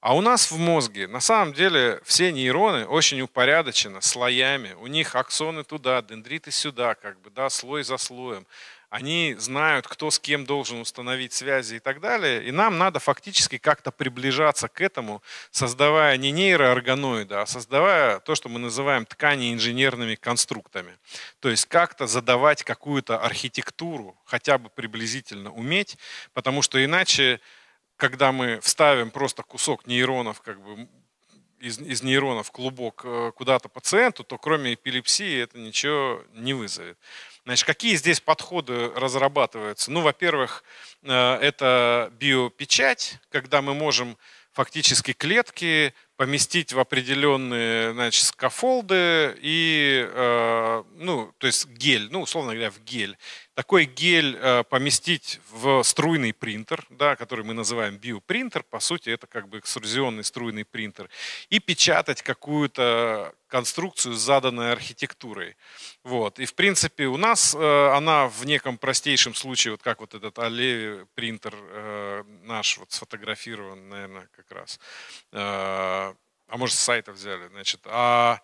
А у нас в мозге, на самом деле, все нейроны очень упорядочены слоями. У них аксоны туда, дендриты сюда, как бы, да, слой за слоем они знают, кто с кем должен установить связи и так далее. И нам надо фактически как-то приближаться к этому, создавая не нейроорганоиды, а создавая то, что мы называем ткани инженерными конструктами. То есть как-то задавать какую-то архитектуру, хотя бы приблизительно уметь, потому что иначе, когда мы вставим просто кусок нейронов, как бы из, из нейронов клубок э, куда-то пациенту, то кроме эпилепсии это ничего не вызовет. Значит, какие здесь подходы разрабатываются? Ну, во-первых, э, это биопечать, когда мы можем фактически клетки поместить в определенные значит, скафолды и, э, ну, то есть гель, ну, условно говоря, в гель. Такой гель э, поместить в струйный принтер, да, который мы называем биопринтер, по сути, это как бы экструзионный струйный принтер, и печатать какую-то конструкцию с заданной архитектурой. Вот. И, в принципе, у нас э, она в неком простейшем случае, вот как вот этот Алеви принтер э, наш вот сфотографирован, наверное, как раз, э, а может с сайта взяли, значит, а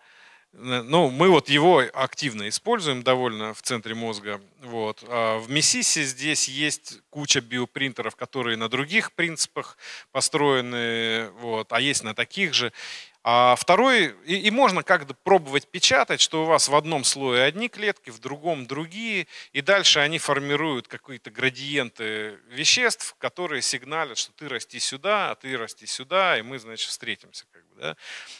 ну, мы вот его активно используем довольно в центре мозга. Вот. А в Месисе здесь есть куча биопринтеров, которые на других принципах построены, вот, а есть на таких же. А второй, и, и можно как-то пробовать печатать, что у вас в одном слое одни клетки, в другом другие, и дальше они формируют какие-то градиенты веществ, которые сигналят, что ты расти сюда, а ты расти сюда, и мы, значит, встретимся. Как да?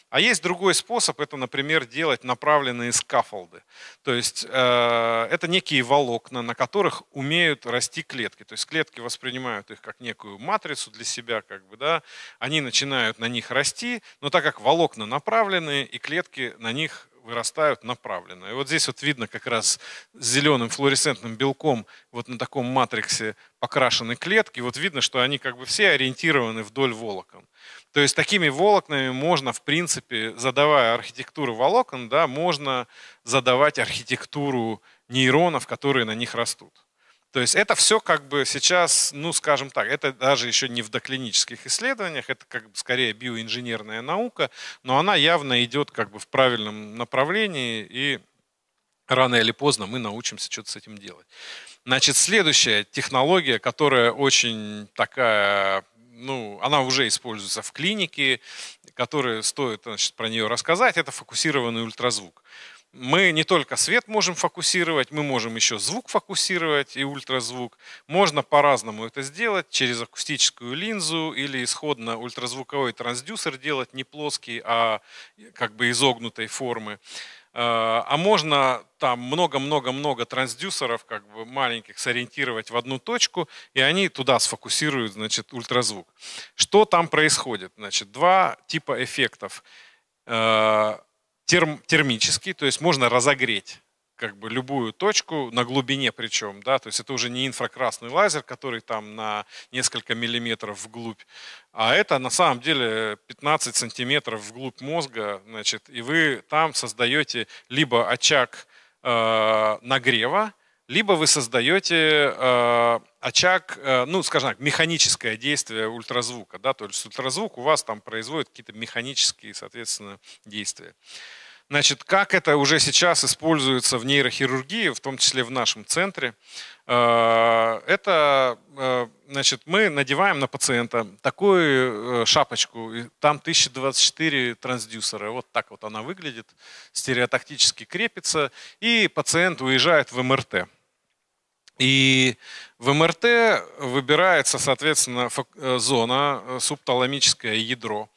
А есть другой способ, это, например, делать направленные скафолды. То есть э, это некие волокна, на которых умеют расти клетки. То есть клетки воспринимают их как некую матрицу для себя, как бы, да? они начинают на них расти, но так как волокна направленные и клетки на них вырастают направленно. И вот здесь вот видно как раз зеленым флуоресцентным белком вот на таком матриксе покрашены клетки. Вот видно, что они как бы все ориентированы вдоль волокон. То есть такими волокнами можно, в принципе, задавая архитектуру волокон, да, можно задавать архитектуру нейронов, которые на них растут. То есть это все как бы сейчас, ну скажем так, это даже еще не в доклинических исследованиях, это как бы скорее биоинженерная наука, но она явно идет как бы в правильном направлении, и рано или поздно мы научимся что-то с этим делать. Значит, следующая технология, которая очень такая ну, она уже используется в клинике, которая стоит значит, про нее рассказать, это фокусированный ультразвук мы не только свет можем фокусировать, мы можем еще звук фокусировать и ультразвук. Можно по-разному это сделать, через акустическую линзу или исходно ультразвуковой трансдюсер делать не плоский, а как бы изогнутой формы. Э, а можно там много-много-много трансдюсеров, как бы маленьких, сориентировать в одну точку, и они туда сфокусируют, значит, ультразвук. Что там происходит? Значит, два типа эффектов э, терм, термический, то есть можно разогреть как бы любую точку на глубине причем, да, то есть это уже не инфракрасный лазер, который там на несколько миллиметров вглубь, а это на самом деле 15 сантиметров вглубь мозга, значит, и вы там создаете либо очаг э, нагрева, либо вы создаете э, очаг, э, ну, скажем так, механическое действие ультразвука, да, то есть ультразвук у вас там производит какие-то механические, соответственно, действия. Значит, как это уже сейчас используется в нейрохирургии, в том числе в нашем центре, Э, это, э, значит, мы надеваем на пациента такую э, шапочку, там 1024 трансдюсера, вот так вот она выглядит, стереотактически крепится, и пациент уезжает в МРТ. И в МРТ выбирается, соответственно, зона, субталамическое ядро.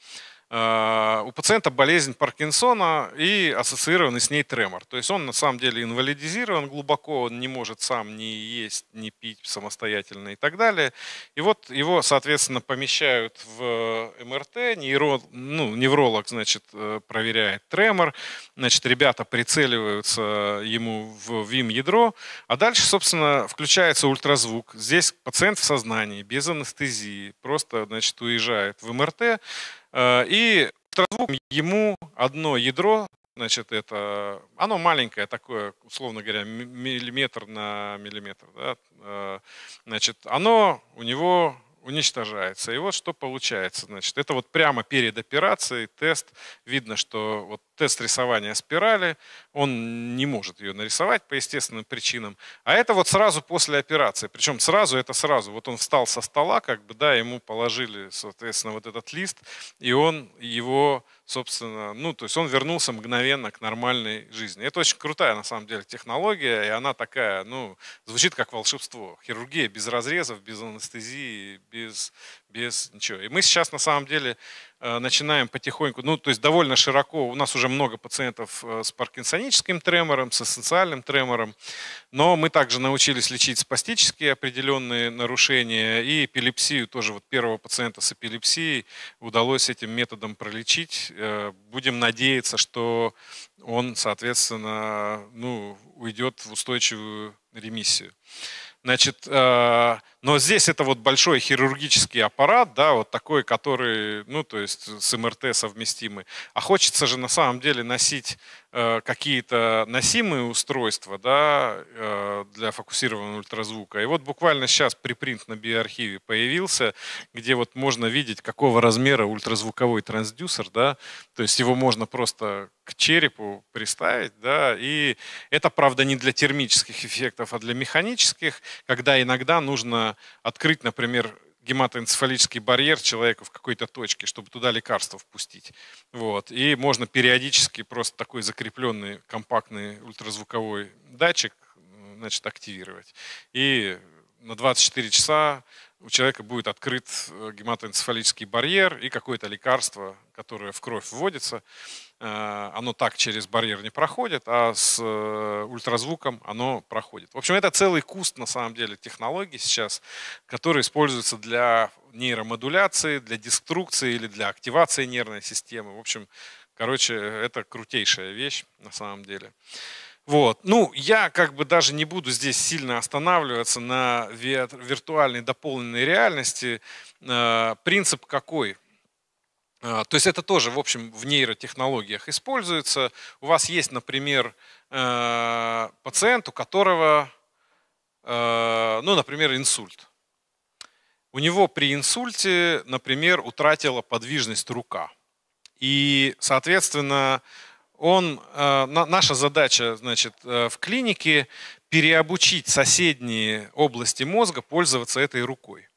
Э, у пациента болезнь Паркинсона и ассоциированный с ней тремор. То есть он на самом деле инвалидизирован глубоко, он не может сам ни есть, ни пить самостоятельно и так далее. И вот его, соответственно, помещают в МРТ, нейро, ну, невролог, значит, э, проверяет тремор, значит, ребята прицеливаются ему в ВИМ-ядро, а дальше, собственно, включается ультразвук. Здесь пациент в сознании, без анестезии, просто, значит, уезжает в МРТ, Э, и ультразвуком ему одно ядро, значит, это, оно маленькое такое, условно говоря, миллиметр на миллиметр, да, э, значит, оно у него уничтожается. И вот что получается, значит, это вот прямо перед операцией тест, видно, что вот тест рисования спирали, он не может ее нарисовать по естественным причинам. А это вот сразу после операции, причем сразу это сразу. Вот он встал со стола, как бы, да, ему положили, соответственно, вот этот лист, и он его, собственно, ну, то есть он вернулся мгновенно к нормальной жизни. Это очень крутая, на самом деле, технология, и она такая, ну, звучит как волшебство. Хирургия без разрезов, без анестезии, без без ничего. И мы сейчас на самом деле э, начинаем потихоньку, ну то есть довольно широко, у нас уже много пациентов э, с паркинсоническим тремором, с эссенциальным тремором, но мы также научились лечить спастические определенные нарушения и эпилепсию тоже. Вот первого пациента с эпилепсией удалось этим методом пролечить. Э, будем надеяться, что он, соответственно, ну, уйдет в устойчивую ремиссию. Значит, но здесь это вот большой хирургический аппарат, да, вот такой, который, ну, то есть с МРТ совместимый. А хочется же на самом деле носить э, какие-то носимые устройства, да, э, для фокусированного ультразвука. И вот буквально сейчас припринт на биоархиве появился, где вот можно видеть, какого размера ультразвуковой трансдюсер, да, то есть его можно просто к черепу приставить, да, и это, правда, не для термических эффектов, а для механических, когда иногда нужно открыть, например, гематоэнцефалический барьер человека в какой-то точке, чтобы туда лекарство впустить. Вот. И можно периодически просто такой закрепленный компактный ультразвуковой датчик э, значит, активировать. И на 24 часа у человека будет открыт э, гематоэнцефалический барьер и какое-то лекарство, которое в кровь вводится, Э, оно так через барьер не проходит, а с э, ультразвуком оно проходит. В общем, это целый куст на самом деле технологий сейчас, которые используются для нейромодуляции, для деструкции или для активации нервной системы. В общем, короче, это крутейшая вещь на самом деле. Вот. Ну, я как бы даже не буду здесь сильно останавливаться на виртуальной дополненной реальности. Э, принцип какой? А, то есть это тоже, в общем, в нейротехнологиях используется. У вас есть, например, э, пациент, у которого, э, ну, например, инсульт. У него при инсульте, например, утратила подвижность рука. И, соответственно, он, э, наша задача значит, в клинике переобучить соседние области мозга пользоваться этой рукой.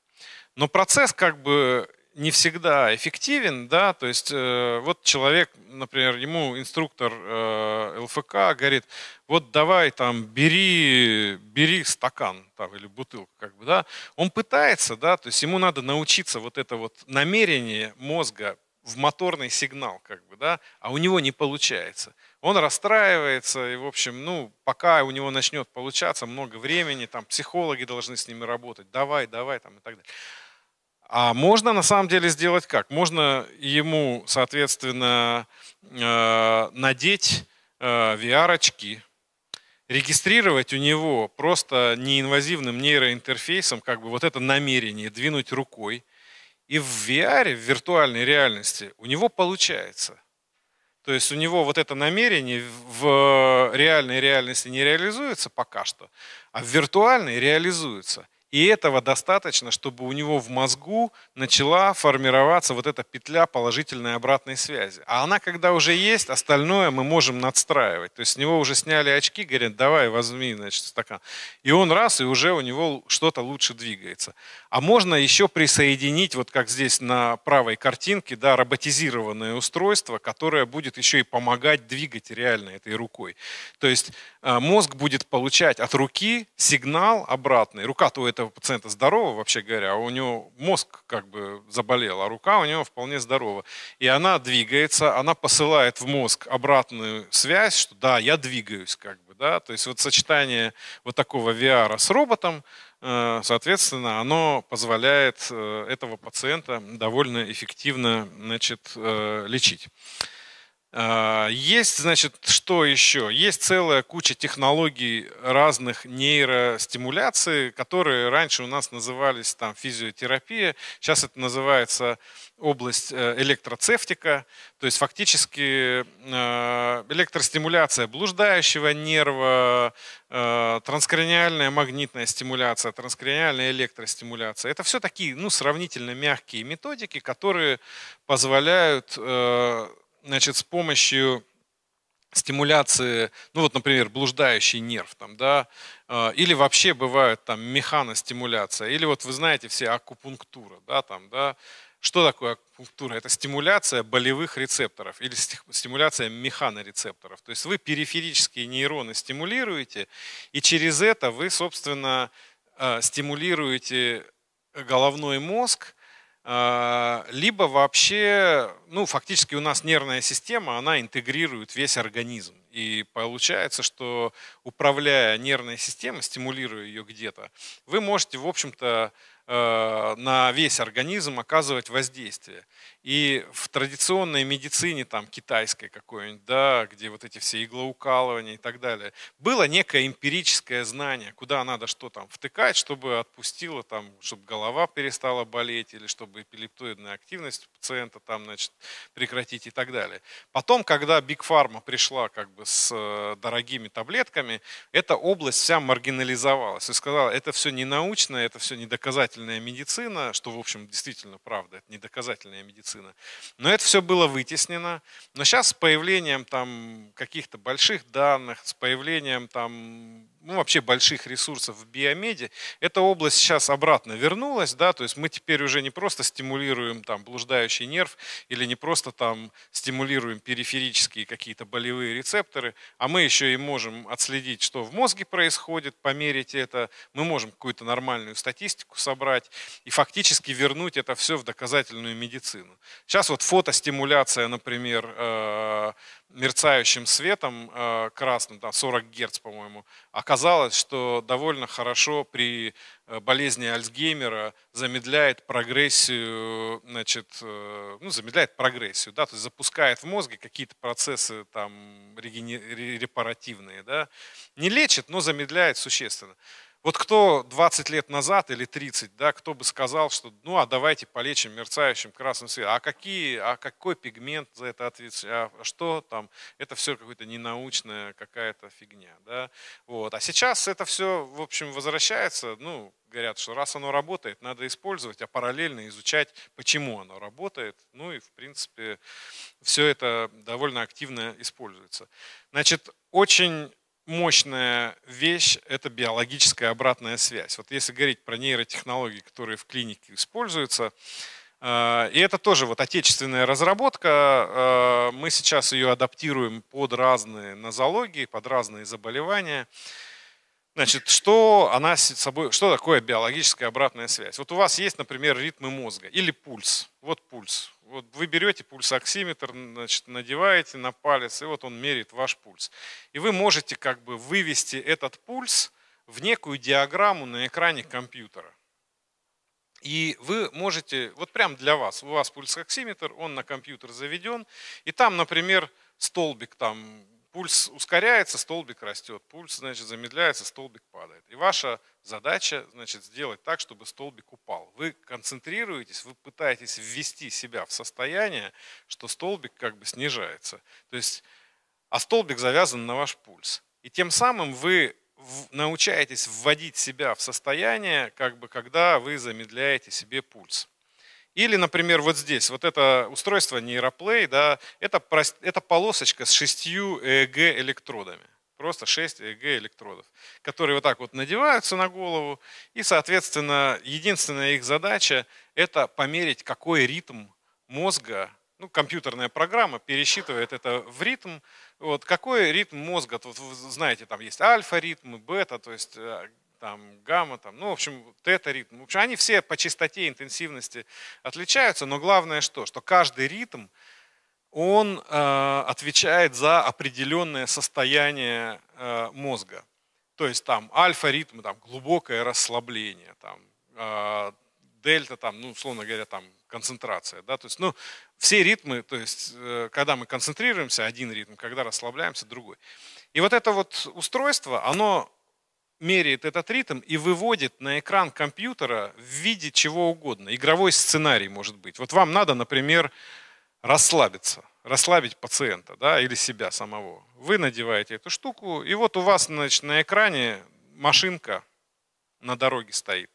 Но процесс как бы не всегда эффективен, да, то есть э, вот человек, например, ему инструктор э, ЛФК говорит, вот давай там бери, бери стакан там, или бутылку, как бы, да, он пытается, да, то есть ему надо научиться вот это вот намерение мозга в моторный сигнал, как бы, да, а у него не получается. Он расстраивается, и, в общем, ну, пока у него начнет получаться много времени, там, психологи должны с ними работать, давай, давай, там, и так далее. А можно на самом деле сделать как? Можно ему, соответственно, э, надеть э, VR-очки, регистрировать у него просто неинвазивным нейроинтерфейсом, как бы вот это намерение двинуть рукой. И в VR, в виртуальной реальности, у него получается. То есть у него вот это намерение в реальной реальности не реализуется пока что, а в виртуальной реализуется. И этого достаточно, чтобы у него в мозгу начала формироваться вот эта петля положительной обратной связи. А она, когда уже есть, остальное мы можем надстраивать. То есть с него уже сняли очки, говорят, давай, возьми, значит, стакан. И он раз, и уже у него что-то лучше двигается. А можно еще присоединить, вот как здесь на правой картинке, да, роботизированное устройство, которое будет еще и помогать двигать реально этой рукой. То есть Э, мозг будет получать от руки сигнал обратный. Рука-то у этого пациента здорова, вообще говоря, а у него мозг как бы заболел, а рука у него вполне здорова. И она двигается, она посылает в мозг обратную связь, что да, я двигаюсь как бы, да. То есть вот сочетание вот такого VR с роботом, э, соответственно, оно позволяет э, этого пациента довольно эффективно значит, лечить. А, есть, значит, что еще? Есть целая куча технологий разных нейростимуляций, которые раньше у нас назывались там физиотерапия, сейчас это называется область э, электроцефтика, то есть фактически э, электростимуляция блуждающего нерва, э, транскраниальная магнитная стимуляция, транскраниальная электростимуляция. Это все такие ну, сравнительно мягкие методики, которые позволяют значит, с помощью стимуляции, ну вот, например, блуждающий нерв, там, да, э, или вообще бывает там механостимуляция, или вот вы знаете все акупунктура, да, там, да, что такое акупунктура? Это стимуляция болевых рецепторов или стимуляция механорецепторов. То есть вы периферические нейроны стимулируете, и через это вы, собственно, э, стимулируете головной мозг, а, либо вообще, ну, фактически у нас нервная система, она интегрирует весь организм. И получается, что управляя нервной системой, стимулируя ее где-то, вы можете, в общем-то, Э, на весь организм оказывать воздействие. И в традиционной медицине, там, китайской какой-нибудь, да, где вот эти все иглоукалывания и так далее, было некое эмпирическое знание, куда надо что там втыкать, чтобы отпустило там, чтобы голова перестала болеть или чтобы эпилептоидная активность пациента там, значит, прекратить и так далее. Потом, когда Биг Фарма пришла как бы с э, дорогими таблетками, эта область вся маргинализовалась и сказала, это все не научно, это все недоказательно доказательная медицина, что, в общем, действительно правда, это не доказательная медицина. Но это все было вытеснено. Но сейчас с появлением там каких-то больших данных, с появлением там ну, вообще больших ресурсов в биомеде, эта область сейчас обратно вернулась, да, то есть мы теперь уже не просто стимулируем там блуждающий нерв или не просто там стимулируем периферические какие-то болевые рецепторы, а мы еще и можем отследить, что в мозге происходит, померить это, мы можем какую-то нормальную статистику собрать и фактически вернуть это все в доказательную медицину. Сейчас вот фотостимуляция, например, э, мерцающим светом э, красным, там 40 Гц, по-моему, оказалось, что довольно хорошо при э, болезни Альцгеймера замедляет прогрессию, значит, э, ну, замедляет прогрессию, да, то есть запускает в мозге какие-то процессы там репаративные, да, не лечит, но замедляет существенно. Вот кто 20 лет назад или 30, да, кто бы сказал, что ну а давайте полечим мерцающим красным светом. А, какие, а какой пигмент за это отвечает? А что там? Это все какая-то ненаучная какая-то фигня. Да? Вот. А сейчас это все, в общем, возвращается. Ну, говорят, что раз оно работает, надо использовать, а параллельно изучать, почему оно работает. Ну и, в принципе, все это довольно активно используется. Значит, очень мощная вещь – это биологическая обратная связь. Вот если говорить про нейротехнологии, которые в клинике используются, э, и это тоже вот отечественная разработка. Э, мы сейчас ее адаптируем под разные нозологии, под разные заболевания. Значит, что она собой, что такое биологическая обратная связь? Вот у вас есть, например, ритмы мозга или пульс. Вот пульс. Вот вы берете пульсоксиметр, значит, надеваете на палец, и вот он меряет ваш пульс. И вы можете как бы вывести этот пульс в некую диаграмму на экране компьютера. И вы можете, вот прям для вас, у вас пульсоксиметр, он на компьютер заведен, и там, например, столбик там пульс ускоряется, столбик растет, пульс, значит, замедляется, столбик падает. И ваша задача, значит, сделать так, чтобы столбик упал. Вы концентрируетесь, вы пытаетесь ввести себя в состояние, что столбик как бы снижается. То есть, а столбик завязан на ваш пульс. И тем самым вы научаетесь вводить себя в состояние, как бы, когда вы замедляете себе пульс. Или, например, вот здесь, вот это устройство нейроплей, да, это, это полосочка с шестью ЭЭГ-электродами. Просто 6 ЭЭГ-электродов, которые вот так вот надеваются на голову. И, соответственно, единственная их задача – это померить, какой ритм мозга, ну, компьютерная программа пересчитывает это в ритм, вот, какой ритм мозга, тут, вы знаете, там есть альфа ритмы бета, то есть э, там гамма, там, ну, в общем, тета-ритм. В общем, они все по частоте интенсивности отличаются, но главное что? Что каждый ритм, он э, отвечает за определенное состояние э, мозга. То есть там альфа-ритм, там глубокое расслабление, там э, дельта, там, ну, условно говоря, там концентрация, да, то есть, ну, все ритмы, то есть, э, когда мы концентрируемся, один ритм, когда расслабляемся, другой. И вот это вот устройство, оно меряет этот ритм и выводит на экран компьютера в виде чего угодно. Игровой сценарий может быть. Вот вам надо, например, расслабиться, расслабить пациента да, или себя самого. Вы надеваете эту штуку, и вот у вас значит, на экране машинка на дороге стоит.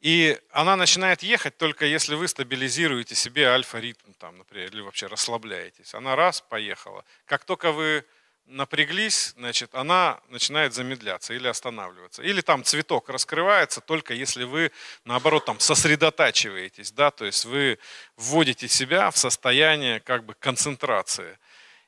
И она начинает ехать только если вы стабилизируете себе альфа-ритм, там, например, или вообще расслабляетесь. Она раз, поехала. Как только вы напряглись, значит, она начинает замедляться или останавливаться. Или там цветок раскрывается только если вы, наоборот, там сосредотачиваетесь, да, то есть вы вводите себя в состояние как бы концентрации.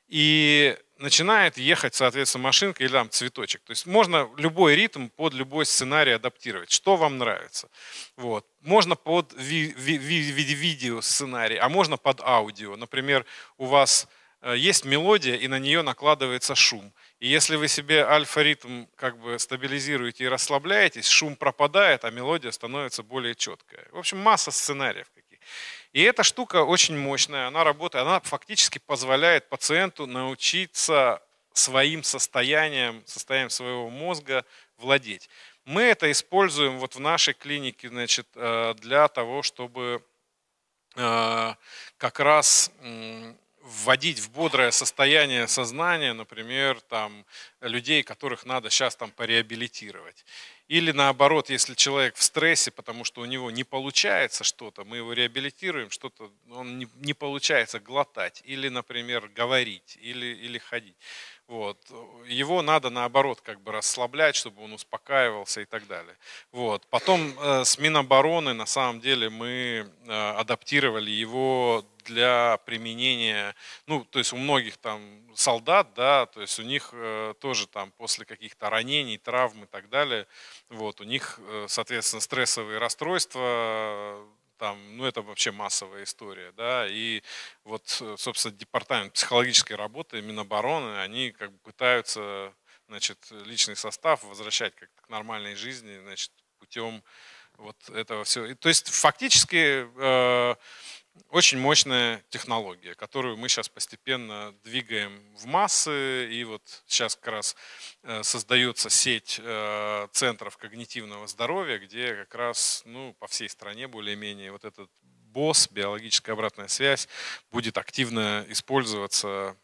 И начинает ехать, соответственно, машинка или там цветочек. То есть можно любой ритм под любой сценарий адаптировать, что вам нравится. Вот. Можно под ви- ви- ви- видео сценарий, а можно под аудио. Например, у вас Э, есть мелодия, и на нее накладывается шум. И если вы себе альфа-ритм как бы стабилизируете и расслабляетесь, шум пропадает, а мелодия становится более четкая. В общем, масса сценариев каких. И эта штука очень мощная, она работает, она фактически позволяет пациенту научиться своим состоянием, состоянием своего мозга владеть. Мы это используем вот в нашей клинике значит, э, для того, чтобы э, как раз вводить в бодрое состояние сознания, например, там, людей, которых надо сейчас там пореабилитировать. Или наоборот, если человек в стрессе, потому что у него не получается что-то, мы его реабилитируем, что-то он не, не получается глотать, или, например, говорить, или, или ходить. Вот. Его надо наоборот как бы расслаблять, чтобы он успокаивался и так далее. Вот. Потом э, с Минобороны на самом деле мы э, адаптировали его для применения, ну, то есть у многих там солдат, да, то есть у них э, тоже там после каких-то ранений, травм и так далее, вот, у них, э, соответственно, стрессовые расстройства, там, ну это вообще массовая история, да, и вот, э, собственно, департамент психологической работы Минобороны, они как бы пытаются, значит, личный состав возвращать как к нормальной жизни, значит, путем вот этого всего. И, то есть фактически э, очень мощная технология, которую мы сейчас постепенно двигаем в массы. И вот сейчас как раз э, создается сеть э, центров когнитивного здоровья, где как раз ну, по всей стране более-менее вот этот БОС, биологическая обратная связь, будет активно использоваться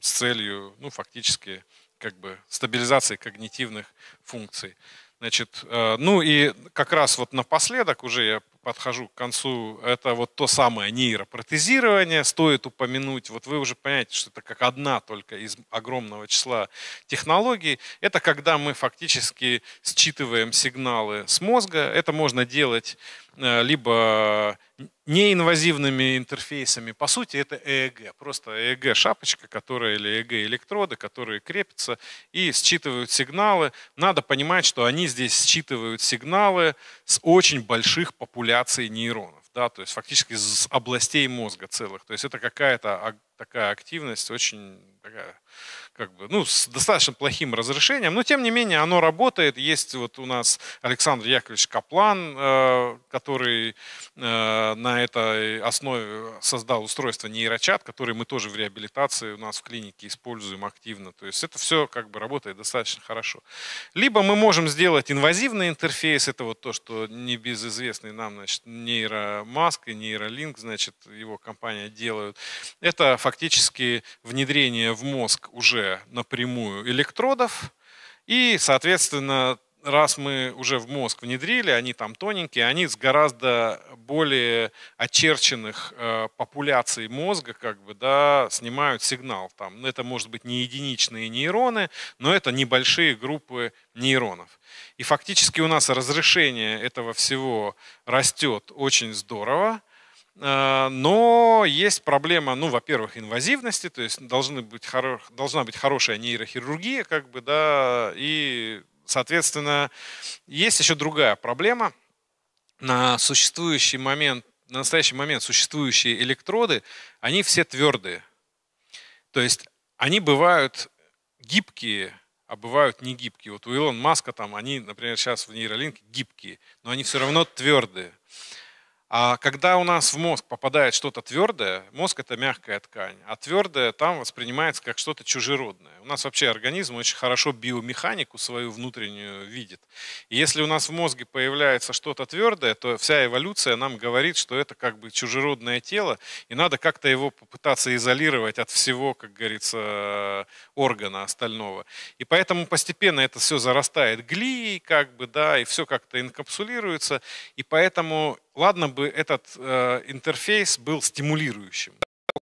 с целью ну, фактически как бы стабилизации когнитивных функций. Значит, э, ну и как раз вот напоследок уже я подхожу к концу, это вот то самое нейропротезирование. Стоит упомянуть, вот вы уже понимаете, что это как одна только из огромного числа технологий. Это когда мы фактически считываем сигналы с мозга. Это можно делать э, либо неинвазивными интерфейсами. По сути, это ЭЭГ, просто ЭЭГ-шапочка которая, или ЭЭГ-электроды, которые крепятся и считывают сигналы. Надо понимать, что они здесь считывают сигналы с очень больших популяций нейронов, да, то есть фактически с областей мозга целых. То есть это какая-то такая активность очень такая как бы, ну, с достаточно плохим разрешением, но тем не менее оно работает. Есть вот у нас Александр Яковлевич Каплан, э, который э, на этой основе создал устройство нейрочат, который мы тоже в реабилитации у нас в клинике используем активно. То есть это все как бы работает достаточно хорошо. Либо мы можем сделать инвазивный интерфейс, это вот то, что небезызвестный нам, значит, нейромаск и нейролинк, значит, его компания делают. Это фактически внедрение в мозг уже напрямую электродов. И, соответственно, раз мы уже в мозг внедрили, они там тоненькие, они с гораздо более очерченных э, популяций мозга как бы, да, снимают сигнал. Там. Ну, это может быть не единичные нейроны, но это небольшие группы нейронов. И фактически у нас разрешение этого всего растет очень здорово. Э, но есть проблема, ну, во-первых, инвазивности, то есть должны быть хоро... должна быть хорошая нейрохирургия, как бы, да, и, соответственно, есть еще другая проблема. На существующий момент, на настоящий момент существующие электроды, они все твердые. То есть они бывают гибкие, а бывают не гибкие. Вот у Илон Маска там, они, например, сейчас в нейролинке гибкие, но они все равно твердые. А когда у нас в мозг попадает что-то твердое, мозг это мягкая ткань, а твердое там воспринимается как что-то чужеродное. У нас вообще организм очень хорошо биомеханику свою внутреннюю видит. И если у нас в мозге появляется что-то твердое, то вся эволюция нам говорит, что это как бы чужеродное тело, и надо как-то его попытаться изолировать от всего, как говорится, органа остального. И поэтому постепенно это все зарастает глией, как бы, да, и все как-то инкапсулируется. И поэтому, ладно чтобы этот э, интерфейс был стимулирующим.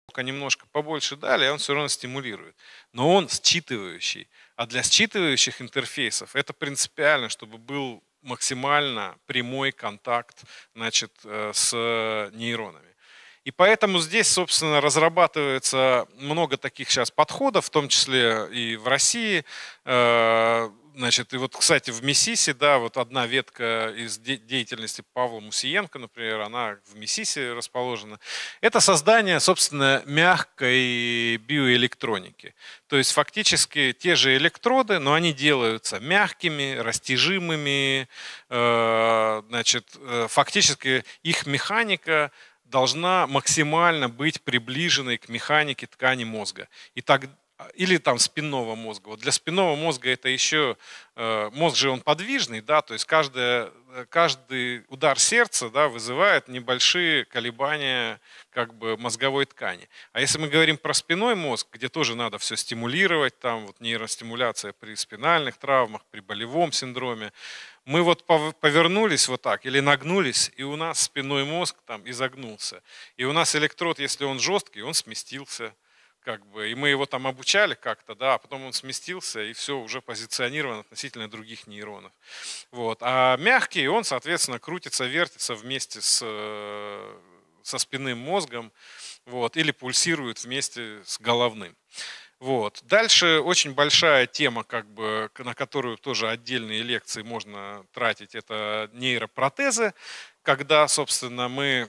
Только немножко побольше дали, он все равно стимулирует. Но он считывающий. А для считывающих интерфейсов это принципиально, чтобы был максимально прямой контакт значит, э, с э, нейронами. И поэтому здесь, собственно, разрабатывается много таких сейчас подходов, в том числе и в России. Э, Значит, и вот, кстати, в Миссиси да, вот одна ветка из деятельности Павла Мусиенко, например, она в Миссиси расположена. Это создание, собственно, мягкой биоэлектроники. То есть фактически те же электроды, но они делаются мягкими, растяжимыми. Э, значит, э, фактически их механика должна максимально быть приближенной к механике ткани мозга. И так, или там спинного мозга. Вот для спинного мозга это еще, э, мозг же он подвижный, да, то есть каждое, э, каждый удар сердца да, вызывает небольшие колебания как бы мозговой ткани. А если мы говорим про спиной мозг, где тоже надо все стимулировать, там вот нейростимуляция при спинальных травмах, при болевом синдроме, мы вот повернулись вот так или нагнулись, и у нас спиной мозг там изогнулся. И у нас электрод, если он жесткий, он сместился как бы, и мы его там обучали как-то, да, а потом он сместился, и все уже позиционирован относительно других нейронов. Вот. А мягкий, он, соответственно, крутится, вертится вместе с, э, со спинным мозгом, вот, или пульсирует вместе с головным. Вот. Дальше очень большая тема, как бы, на которую тоже отдельные лекции можно тратить, это нейропротезы, когда, собственно, мы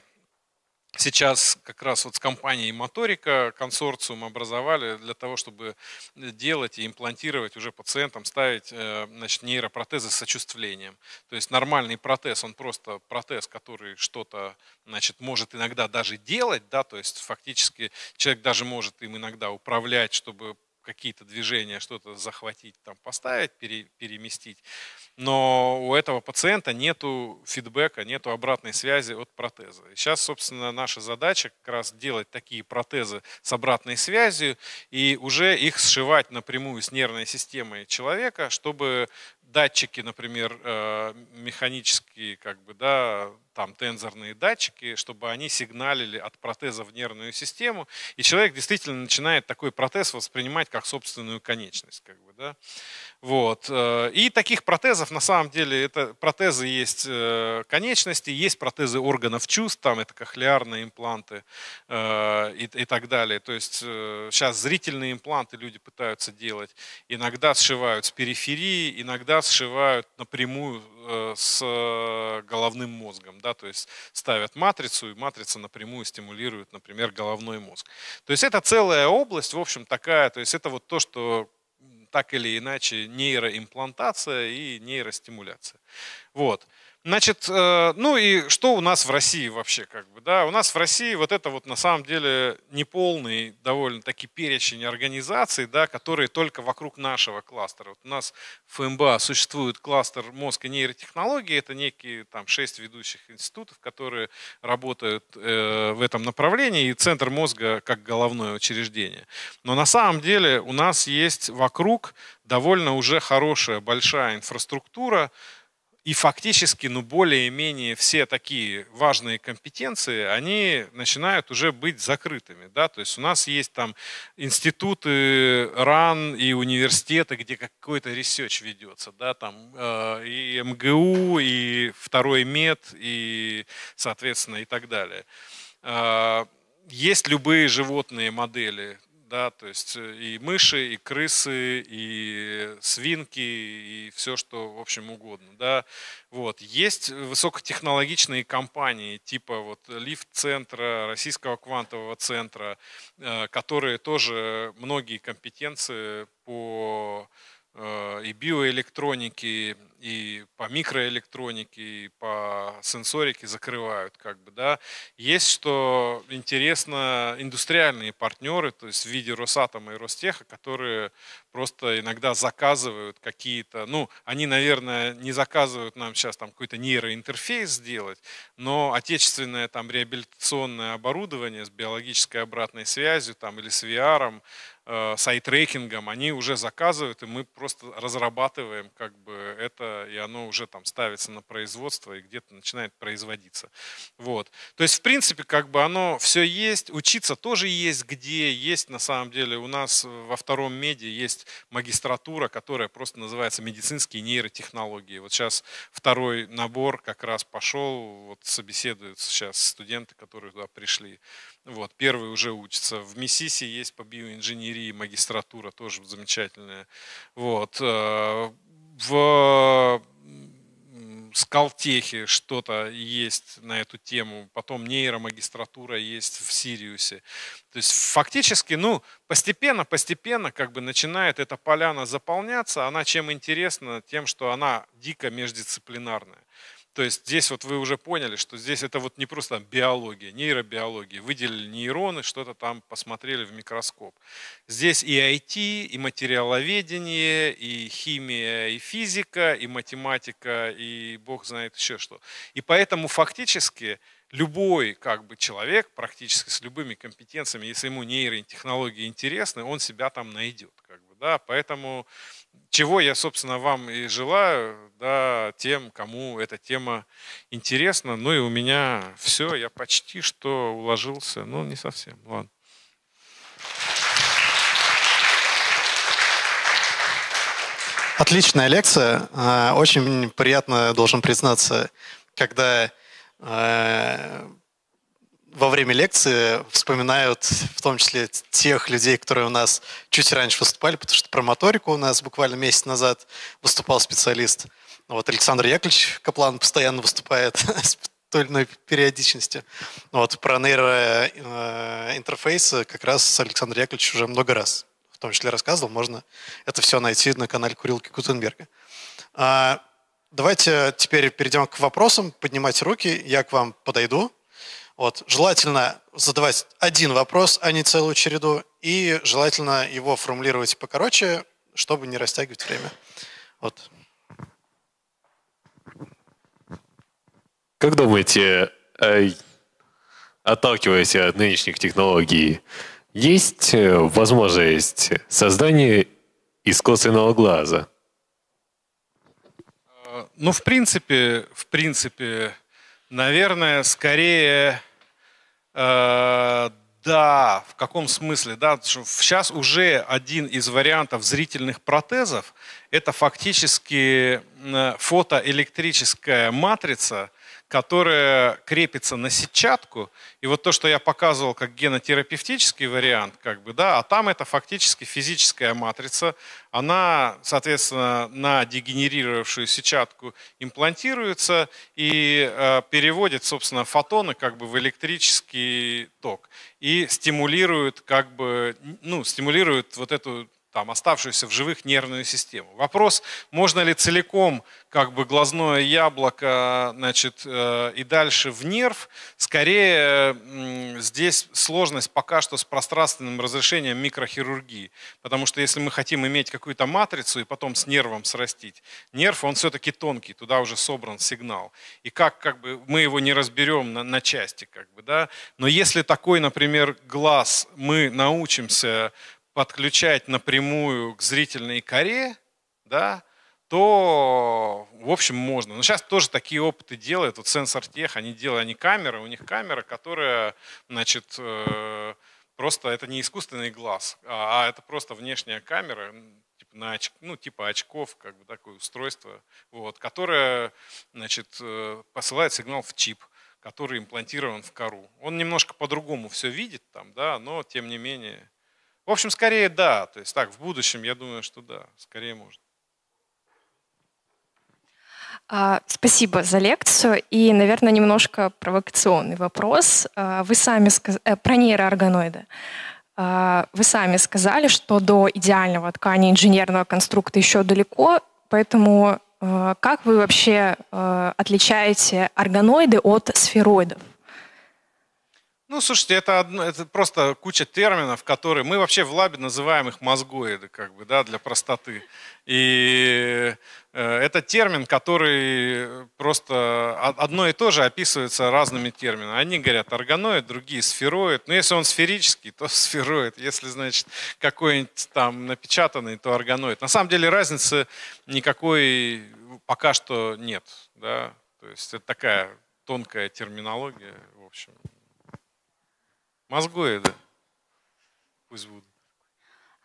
сейчас как раз вот с компанией Моторика консорциум образовали для того, чтобы делать и имплантировать уже пациентам, ставить э, значит, нейропротезы с сочувствлением. То есть нормальный протез, он просто протез, который что-то значит, может иногда даже делать, да, то есть фактически человек даже может им иногда управлять, чтобы какие-то движения, что-то захватить, там, поставить, пере, переместить. Но у этого пациента нет фидбэка, нет обратной связи от протеза. И сейчас, собственно, наша задача как раз делать такие протезы с обратной связью и уже их сшивать напрямую с нервной системой человека, чтобы датчики, например, э, механические, как бы, да, там тензорные датчики, чтобы они сигналили от протеза в нервную систему, и человек действительно начинает такой протез воспринимать как собственную конечность, как бы, да. Вот. Э, и таких протезов, на самом деле, это протезы есть э, конечности, есть протезы органов чувств, там это кохлеарные импланты и, и так далее. То есть сейчас зрительные импланты люди пытаются делать, иногда сшивают с периферии, иногда сшивают напрямую э, с э, головным мозгом, да, то есть ставят матрицу, и матрица напрямую стимулирует, например, головной мозг. То есть это целая область, в общем, такая, то есть это вот то, что так или иначе нейроимплантация и нейростимуляция. Вот. Значит, э, ну и что у нас в России вообще, как бы, да? У нас в России вот это вот на самом деле неполный довольно-таки перечень организаций, да, которые только вокруг нашего кластера. Вот у нас в ФМБА существует кластер мозг и нейротехнологии, это некие там шесть ведущих институтов, которые работают э, в этом направлении, и центр мозга как головное учреждение. Но на самом деле у нас есть вокруг довольно уже хорошая большая инфраструктура, и фактически, ну, более-менее все такие важные компетенции, они начинают уже быть закрытыми, да, то есть у нас есть там институты РАН и университеты, где какой-то ресеч ведется, да, там э, и МГУ, и второй мед, и, соответственно, и так далее. Э, есть любые животные модели да, то есть э, и мыши, и крысы, и свинки, и все, что, в общем, угодно, да, вот. Есть высокотехнологичные компании типа вот лифт-центра, российского квантового центра, э, которые тоже многие компетенции по э, и биоэлектронике, и по микроэлектронике, и по сенсорике закрывают, как бы, да. Есть, что интересно, индустриальные партнеры, то есть в виде Росатома и Ростеха, которые просто иногда заказывают какие-то, ну, они, наверное, не заказывают нам сейчас там какой-то нейроинтерфейс сделать, но отечественное там реабилитационное оборудование с биологической обратной связью там или с VR, э, с айтрекингом, они уже заказывают, и мы просто разрабатываем как бы это, и оно уже там ставится на производство и где-то начинает производиться. Вот. То есть, в принципе, как бы оно все есть, учиться тоже есть где, есть на самом деле у нас во втором меди есть есть магистратура, которая просто называется медицинские нейротехнологии. Вот сейчас второй набор как раз пошел, вот собеседуются сейчас студенты, которые туда пришли. Вот, первый уже учится. В Миссиси есть по биоинженерии магистратура, тоже замечательная. Вот. Э, в Скалтехе что-то есть на эту тему, потом нейромагистратура есть в Сириусе. То есть фактически, ну, постепенно, постепенно как бы начинает эта поляна заполняться. Она чем интересна? Тем, что она дико междисциплинарная. То есть здесь вот вы уже поняли, что здесь это вот не просто биология, нейробиология. Выделили нейроны, что-то там посмотрели в микроскоп. Здесь и IT, и материаловедение, и химия, и физика, и математика, и бог знает еще что. И поэтому фактически любой как бы человек практически с любыми компетенциями, если ему нейротехнологии интересны, он себя там найдет. Как бы, да? Поэтому чего я, собственно, вам и желаю, да, тем, кому эта тема интересна. Ну и у меня все, я почти что уложился, но не совсем, ладно. Отличная лекция. А, очень приятно, должен признаться, когда э, во время лекции вспоминают в том числе тех людей, которые у нас чуть раньше выступали, потому что про моторику у нас буквально месяц назад выступал специалист. Вот Александр Яковлевич Каплан постоянно выступает с той или иной периодичностью. Вот про нейроинтерфейсы э, как раз Александр Яковлевич уже много раз в том числе рассказывал. Можно это все найти на канале Курилки Кутенберга. А, давайте теперь перейдем к вопросам. поднимать руки, я к вам подойду. Вот. Желательно задавать один вопрос, а не целую череду, и желательно его формулировать покороче, чтобы не растягивать время. Вот. Как думаете, э, отталкиваясь от нынешних технологий, есть э, возможность создания искусственного глаза? Э, ну, в принципе, в принципе, наверное, скорее Э, да, в каком смысле? Да, сейчас уже один из вариантов зрительных протезов – это фактически э, фотоэлектрическая матрица, которая крепится на сетчатку. И вот то, что я показывал как генотерапевтический вариант, как бы, да, а там это фактически физическая матрица. Она, соответственно, на дегенерировавшую сетчатку имплантируется и э, переводит, собственно, фотоны как бы в электрический ток и стимулирует, как бы, ну, стимулирует вот эту там, оставшуюся в живых нервную систему. Вопрос, можно ли целиком как бы глазное яблоко значит, э, и дальше в нерв, скорее здесь сложность пока что с пространственным разрешением микрохирургии. Потому что если мы хотим иметь какую-то матрицу и потом с нервом срастить, нерв, он все-таки тонкий, туда уже собран сигнал. И как, как бы мы его не разберем на, на части. Как бы, да? Но если такой, например, глаз мы научимся подключать напрямую к зрительной коре, да, то, в общем, можно. Но сейчас тоже такие опыты делают. Вот сенсор тех, они делают, они камеры, у них камера, которая, значит, э, просто это не искусственный глаз, а, а это просто внешняя камера, типа, на оч, ну, типа очков, как бы такое устройство, вот, которое, значит, э, посылает сигнал в чип который имплантирован в кору. Он немножко по-другому все видит там, да, но тем не менее в общем, скорее да. То есть так, в будущем, я думаю, что да, скорее можно. А, спасибо за лекцию. И, наверное, немножко провокационный вопрос. А, вы сами сказ... Э, про нейроорганоиды. А, вы сами сказали, что до идеального ткани инженерного конструкта еще далеко, поэтому как вы вообще отличаете органоиды от сфероидов? Ну, слушайте, это, одно, это просто куча терминов, которые мы вообще в лабе называем их мозгоиды, как бы, да, для простоты. И э, это термин, который просто одно и то же описывается разными терминами. Одни говорят органоид, другие сфероид. Но если он сферический, то сфероид. Если, значит, какой-нибудь там напечатанный, то органоид. На самом деле разницы никакой пока что нет, да. То есть это такая тонкая терминология, в общем. Мозгоида. Пусть будут.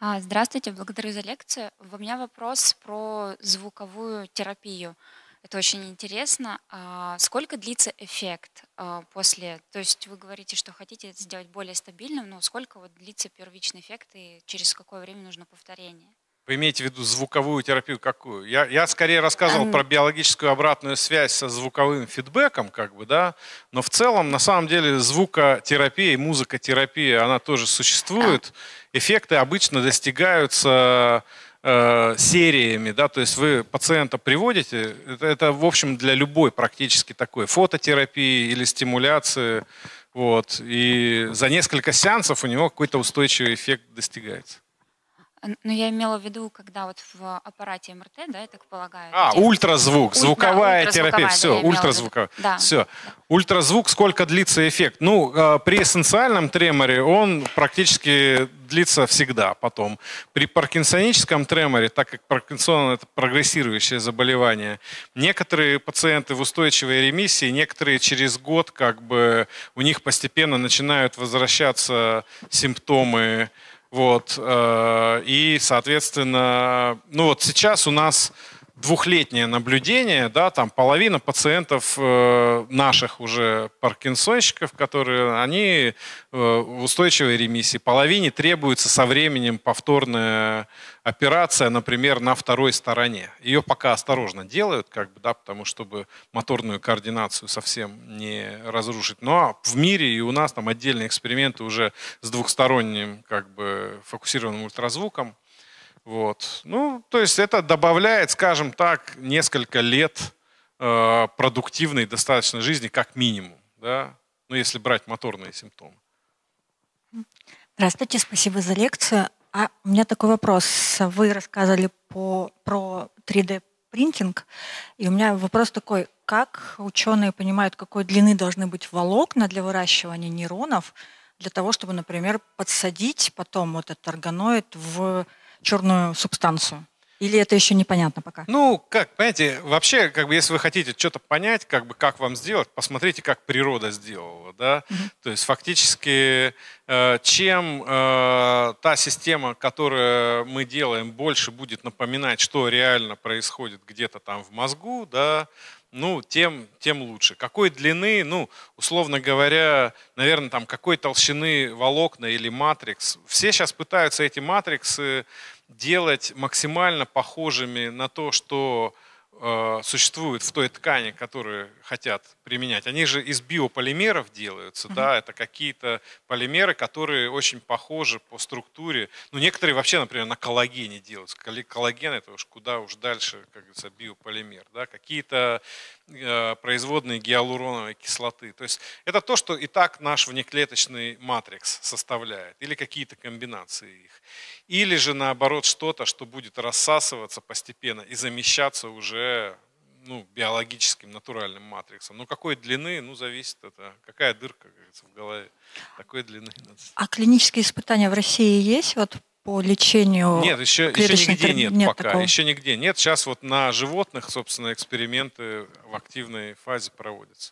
А, здравствуйте, благодарю за лекцию. У меня вопрос про звуковую терапию. Это очень интересно. А сколько длится эффект а, после? То есть вы говорите, что хотите сделать более стабильным, но сколько вот длится первичный эффект и через какое время нужно повторение? Вы имеете в виду звуковую терапию какую? Я, я скорее рассказывал про биологическую обратную связь со звуковым фидбэком, как бы, да, но в целом, на самом деле, звукотерапия и музыкотерапия, она тоже существует. Эффекты обычно достигаются э, сериями, да, то есть вы пациента приводите, это, это, в общем, для любой практически такой фототерапии или стимуляции, вот, и за несколько сеансов у него какой-то устойчивый эффект достигается. Но ну, я имела в виду, когда вот в аппарате МРТ, да, я так полагаю. А, где... ультразвук, звуковая да, терапия. Все, ультразвуковая. Да. Все. Ультразвук, сколько длится эффект? Ну, э, при эссенциальном треморе он практически длится всегда потом. При паркинсоническом треморе, так как паркинсон – это прогрессирующее заболевание, некоторые пациенты в устойчивой ремиссии, некоторые через год как бы у них постепенно начинают возвращаться симптомы вот, э, и, соответственно, ну вот сейчас у нас двухлетнее наблюдение, да, там половина пациентов э, наших уже паркинсонщиков, которые, они э, в устойчивой ремиссии, половине требуется со временем повторная операция, например, на второй стороне. Ее пока осторожно делают, как бы, да, потому чтобы моторную координацию совсем не разрушить. Но ну, а в мире и у нас там отдельные эксперименты уже с двухсторонним, как бы, фокусированным ультразвуком. Вот. Ну, то есть это добавляет, скажем так, несколько лет э, продуктивной достаточной жизни как минимум, да? ну, если брать моторные симптомы. Здравствуйте, спасибо за лекцию. А у меня такой вопрос. Вы рассказывали по, про 3D-принтинг, и у меня вопрос такой, как ученые понимают, какой длины должны быть волокна для выращивания нейронов, для того, чтобы, например, подсадить потом вот этот органоид в черную субстанцию? Или это еще непонятно пока? Ну, как, понимаете, вообще, как бы, если вы хотите что-то понять, как бы, как вам сделать, посмотрите, как природа сделала, да. Угу. То есть фактически, э, чем э, та система, которую мы делаем, больше будет напоминать, что реально происходит где-то там в мозгу, да, ну, тем, тем лучше. Какой длины, ну, условно говоря, наверное, там какой толщины волокна или матрикс. Все сейчас пытаются эти матриксы делать максимально похожими на то, что Э, существуют в той ткани, которую хотят применять. Они же из биополимеров делаются, да, это какие-то полимеры, которые очень похожи по структуре. Ну, некоторые вообще, например, на коллагене делаются. Коллаген это уж куда уж дальше, как говорится, биополимер, да, какие-то Э, производные гиалуроновой кислоты. То есть это то, что и так наш внеклеточный матрикс составляет, или какие-то комбинации их. Или же наоборот что-то, что будет рассасываться постепенно и замещаться уже ну, биологическим, натуральным матриксом. Но какой длины, ну, зависит это. Какая дырка, как говорится, в голове, такой длины. А клинические испытания в России есть вот по лечению Нет, еще, еще нигде нет, нет пока. Такого. Еще нигде нет. Сейчас вот на животных, собственно, эксперименты в активной фазе проводятся.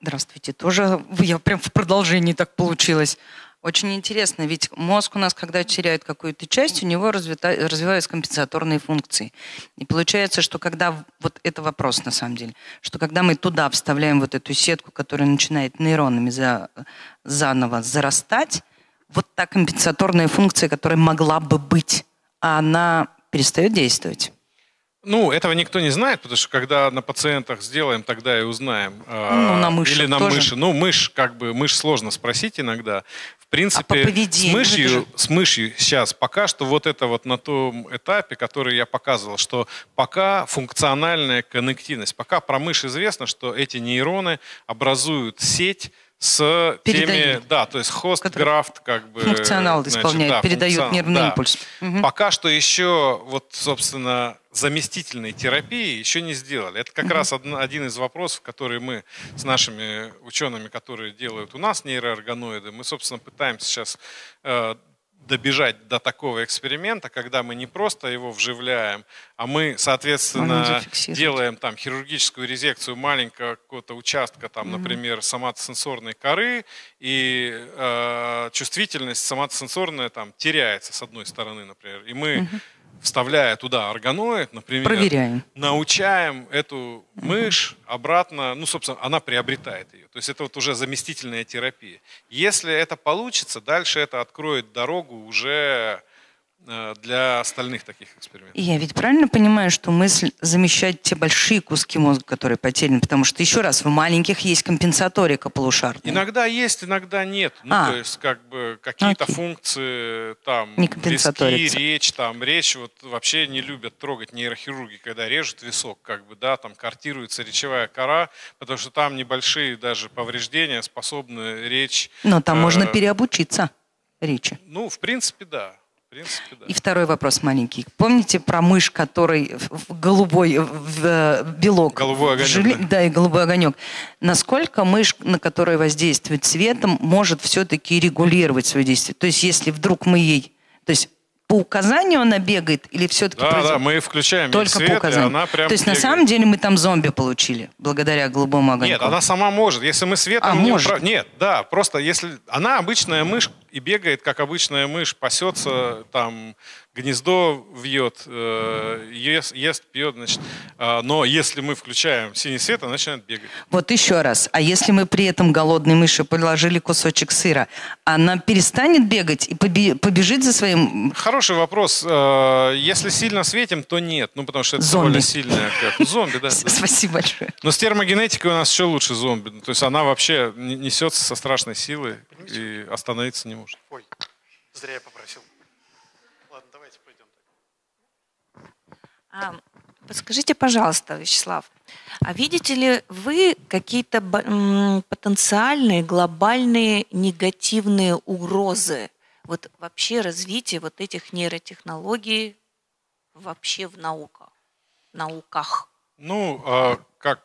Здравствуйте. Тоже я прям в продолжении так получилось. Очень интересно, ведь мозг у нас, когда теряет какую-то часть, у него развита, развиваются компенсаторные функции. И получается, что когда, вот это вопрос на самом деле, что когда мы туда вставляем вот эту сетку, которая начинает нейронами за, заново зарастать, вот та компенсаторная функция, которая могла бы быть, а она перестает действовать? Ну, этого никто не знает, потому что когда на пациентах сделаем, тогда и узнаем. А, ну, на мыши Или на тоже. мыши. Ну, мышь, как бы, мышь сложно спросить иногда. В принципе, а с, мышью, же... с мышью сейчас пока что вот это вот на том этапе, который я показывал, что пока функциональная коннективность, пока про мышь известно, что эти нейроны образуют сеть с передают. теми, да, то есть хост Который графт как бы функционал значит, исполняет, да, передает функцион, нервный да. импульс. Угу. Пока что еще вот собственно заместительной терапии еще не сделали. Это как угу. раз одна, один из вопросов, которые мы с нашими учеными, которые делают у нас нейроорганоиды, мы собственно пытаемся сейчас э, добежать до такого эксперимента, когда мы не просто его вживляем, а мы, соответственно, делаем там хирургическую резекцию маленького какого-то участка, там, угу. например, соматосенсорной коры, и э, чувствительность соматосенсорная там теряется с одной стороны, например, и мы угу вставляя туда органоид, например, Проверяем. научаем эту мышь обратно, ну, собственно, она приобретает ее. То есть это вот уже заместительная терапия. Если это получится, дальше это откроет дорогу уже Э, для остальных таких экспериментов. Я ведь правильно понимаю, что мысль замещать те большие куски мозга, которые потеряны, потому что еще раз в маленьких есть компенсаторика полушарная. Иногда есть, иногда нет. Ну, а. то есть как бы какие-то Окей. функции там не виски, речь, там речь вот вообще не любят трогать нейрохирурги, когда режут висок, как бы да, там картируется речевая кора, потому что там небольшие даже повреждения способны речь. Но там э- можно переобучиться речи. Ну, в принципе, да принципе, да. И второй вопрос маленький. Помните про мышь, который в голубой в, белок? Голубой огонек. Жили... Да. да, и голубой огонек. Насколько мышь, на которой воздействует цветом, может все-таки регулировать свое действие? То есть, если вдруг мы ей... То есть по указанию она бегает или все-таки... Да, произ... да, мы включаем Только свет, по указанию. она прям То есть бегает. на самом деле мы там зомби получили благодаря голубому огоньку. Нет, она сама может. Если мы светом... А, не может? Управ... Нет, да, просто если... Она обычная мышь и бегает, как обычная мышь, пасется там гнездо вьет, э, ест, ест, пьет, значит. А, но если мы включаем синий свет, она начинает бегать. Вот еще раз. А если мы при этом голодной мыши положили кусочек сыра, она перестанет бегать и побежит за своим... Хороший вопрос. А, если сильно светим, то нет. Ну, потому что это зомби. довольно сильная Зомби, да. Спасибо большое. Но с термогенетикой у нас еще лучше зомби. То есть она вообще несется со страшной силой и остановиться не может. Ой, зря я попросил. А, подскажите, пожалуйста, Вячеслав, а видите ли вы какие-то потенциальные глобальные негативные угрозы вот вообще развития вот этих нейротехнологий вообще в науках? науках? Ну, а как,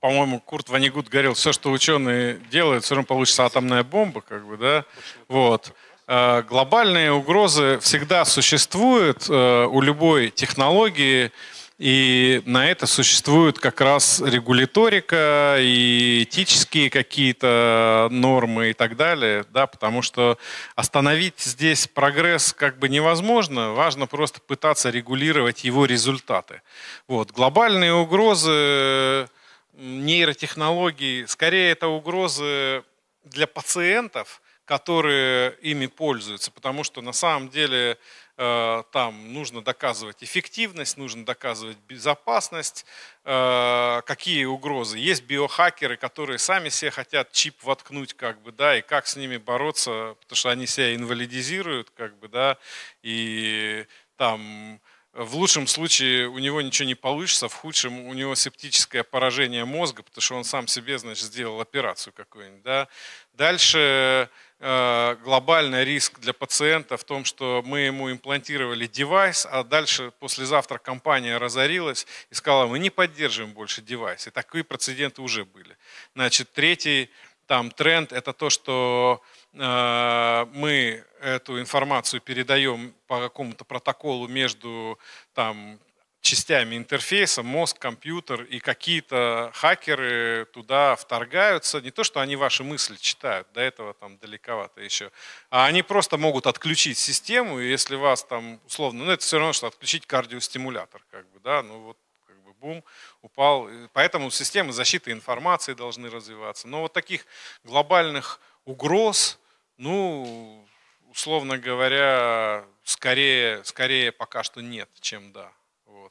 по-моему, Курт Ванигут говорил, все, что ученые делают, все равно получится атомная бомба, как бы, да? Вот. Э, глобальные угрозы всегда существуют э, у любой технологии, и на это существует как раз регуляторика и этические какие-то нормы и так далее, да, потому что остановить здесь прогресс как бы невозможно, важно просто пытаться регулировать его результаты. Вот. Глобальные угрозы нейротехнологий, скорее это угрозы для пациентов – которые ими пользуются, потому что на самом деле э, там нужно доказывать эффективность, нужно доказывать безопасность, э, какие угрозы. Есть биохакеры, которые сами себе хотят чип воткнуть, как бы, да, и как с ними бороться, потому что они себя инвалидизируют, как бы, да, и там в лучшем случае у него ничего не получится, в худшем у него септическое поражение мозга, потому что он сам себе, значит, сделал операцию какую-нибудь, да. Дальше Э, глобальный риск для пациента в том, что мы ему имплантировали девайс, а дальше послезавтра компания разорилась и сказала, мы не поддерживаем больше девайс. И такие прецеденты уже были. Значит, третий там тренд – это то, что э, мы эту информацию передаем по какому-то протоколу между там, частями интерфейса, мозг, компьютер и какие-то хакеры туда вторгаются. Не то, что они ваши мысли читают, до этого там далековато еще, а они просто могут отключить систему, и если вас там условно, ну это все равно, что отключить кардиостимулятор, как бы, да, ну вот как бы бум, упал. Поэтому системы защиты информации должны развиваться. Но вот таких глобальных угроз, ну, условно говоря, скорее, скорее пока что нет, чем да.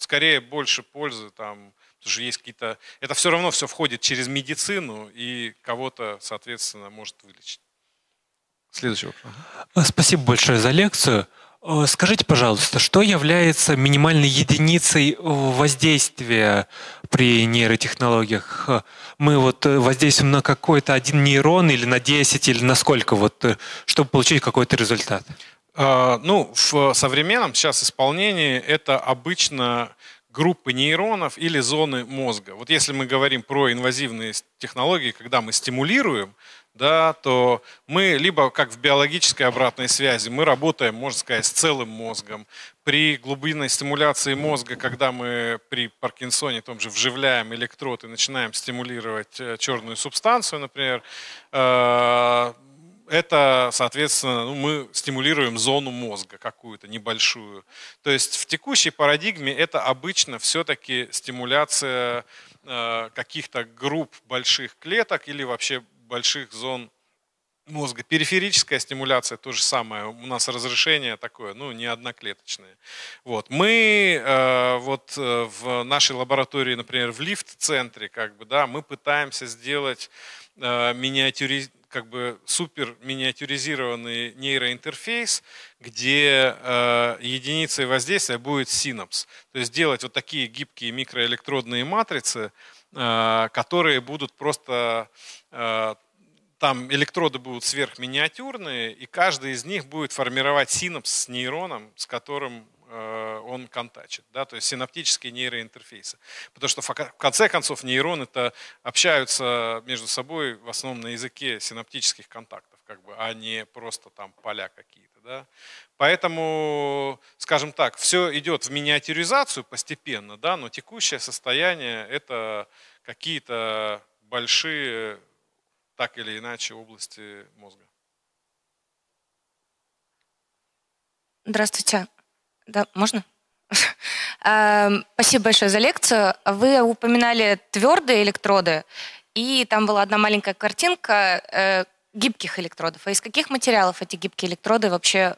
Вот скорее больше пользы там, потому что есть какие-то... Это все равно все входит через медицину и кого-то, соответственно, может вылечить. Следующий вопрос. А, спасибо большое за лекцию. А, скажите, пожалуйста, что является минимальной единицей воздействия при нейротехнологиях? А, мы вот э, воздействуем на какой-то один нейрон или на 10, или на сколько, вот, э, чтобы получить какой-то результат? А, ну, в э, современном сейчас исполнении это обычно группы нейронов или зоны мозга. Вот если мы говорим про инвазивные технологии, когда мы стимулируем, да, то мы либо как в биологической обратной связи, мы работаем, можно сказать, с целым мозгом. При глубинной стимуляции мозга, когда мы при Паркинсоне том же вживляем электрод и начинаем стимулировать э, черную субстанцию, например, э, это, соответственно, ну, мы стимулируем зону мозга какую-то небольшую. То есть в текущей парадигме это обычно все-таки стимуляция э, каких-то групп больших клеток или вообще больших зон мозга. Периферическая стимуляция то же самое. У нас разрешение такое, ну, не одноклеточное. Вот. Мы э, вот э, в нашей лаборатории, например, в лифт-центре, как бы, да, мы пытаемся сделать э, миниатюризацию как бы супер миниатюризированный нейроинтерфейс, где э, единицей воздействия будет синапс. То есть делать вот такие гибкие микроэлектродные матрицы, э, которые будут просто э, там электроды будут сверхминиатюрные, и каждый из них будет формировать синапс с нейроном, с которым Э, он контачит, да, то есть синаптические нейроинтерфейсы. Потому что в конце концов нейроны это общаются между собой в основном на языке синаптических контактов, как бы, а не просто там поля какие-то. Да? Поэтому, скажем так, все идет в миниатюризацию постепенно, да, но текущее состояние это какие-то большие, так или иначе, области мозга. Здравствуйте. Да, можно? Эм, спасибо большое за лекцию. Вы упоминали твердые электроды, и там была одна маленькая картинка э, гибких электродов. А из каких материалов эти гибкие электроды вообще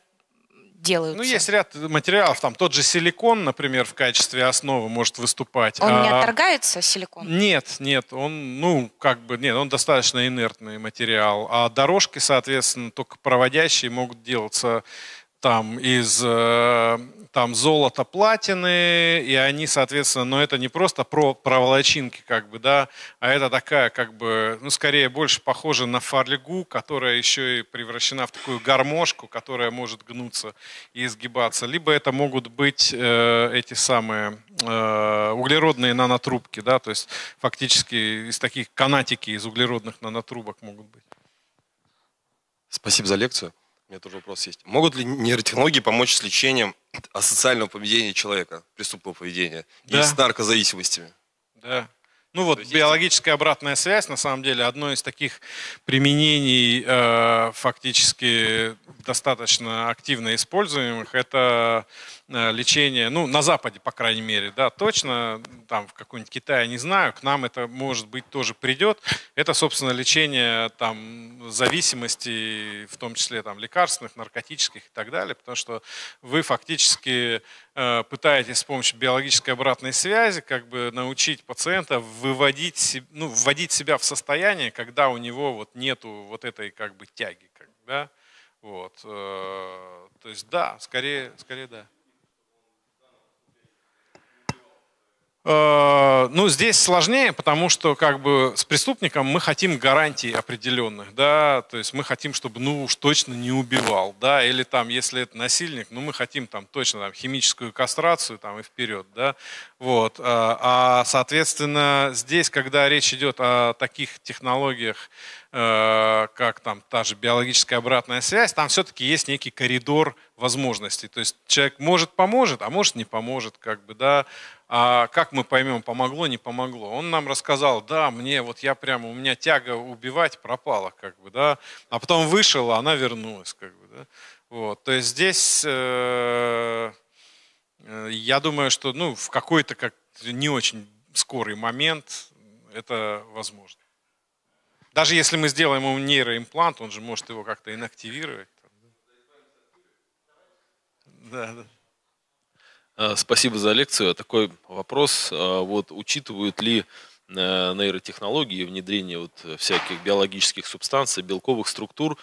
делаются? Ну, есть ряд материалов. Там тот же силикон, например, в качестве основы может выступать. Он а... не отторгается, силикон? Нет, нет. Он, ну, как бы, нет, он достаточно инертный материал. А дорожки, соответственно, только проводящие могут делаться там из э, там золото, платины, и они, соответственно, но это не просто про проволочинки, как бы, да, а это такая, как бы, ну, скорее, больше похожа на фарлигу, которая еще и превращена в такую гармошку, которая может гнуться и изгибаться. Либо это могут быть э, эти самые э, углеродные нанотрубки, да, то есть фактически из таких канатики из углеродных нанотрубок могут быть. Спасибо за лекцию меня тоже вопрос есть. Могут ли нейротехнологии помочь с лечением асоциального поведения человека, преступного поведения да. и с наркозависимостями? Да. Ну вот биологическая обратная связь, на самом деле, одно из таких применений э, фактически достаточно активно используемых, это Э, лечение, ну, на Западе, по крайней мере, да, точно, там, в какой-нибудь Китае, не знаю, к нам это, может быть, тоже придет. Это, собственно, лечение там зависимости, в том числе там лекарственных, наркотических и так далее, потому что вы фактически э, пытаетесь с помощью биологической обратной связи как бы научить пациента выводить, ну, вводить себя в состояние, когда у него вот нету вот этой как бы тяги, как, да, вот, э, то есть да, скорее, скорее да. Э, ну, здесь сложнее, потому что как бы с преступником мы хотим гарантий определенных, да, то есть мы хотим, чтобы, ну, уж точно не убивал, да, или там, если это насильник, ну, мы хотим там точно там химическую кастрацию там и вперед, да, вот. Э, а, соответственно, здесь, когда речь идет о таких технологиях, э, как там та же биологическая обратная связь, там все-таки есть некий коридор возможностей. То есть человек может поможет, а может не поможет, как бы, да, а как мы поймем, помогло, не помогло. Он нам рассказал, да, мне вот я прямо, у меня тяга убивать пропала, как бы, да, а потом вышел, а она вернулась, как бы, да. Вот, то есть здесь, э, э я думаю, что, ну, в какой-то как не очень скорый момент это возможно. Даже если мы сделаем ему нейроимплант, он же может его как-то инактивировать. Да, да. Э, спасибо за лекцию. Такой вопрос. Э, вот учитывают ли э, нейротехнологии внедрение вот всяких биологических субстанций, белковых структур,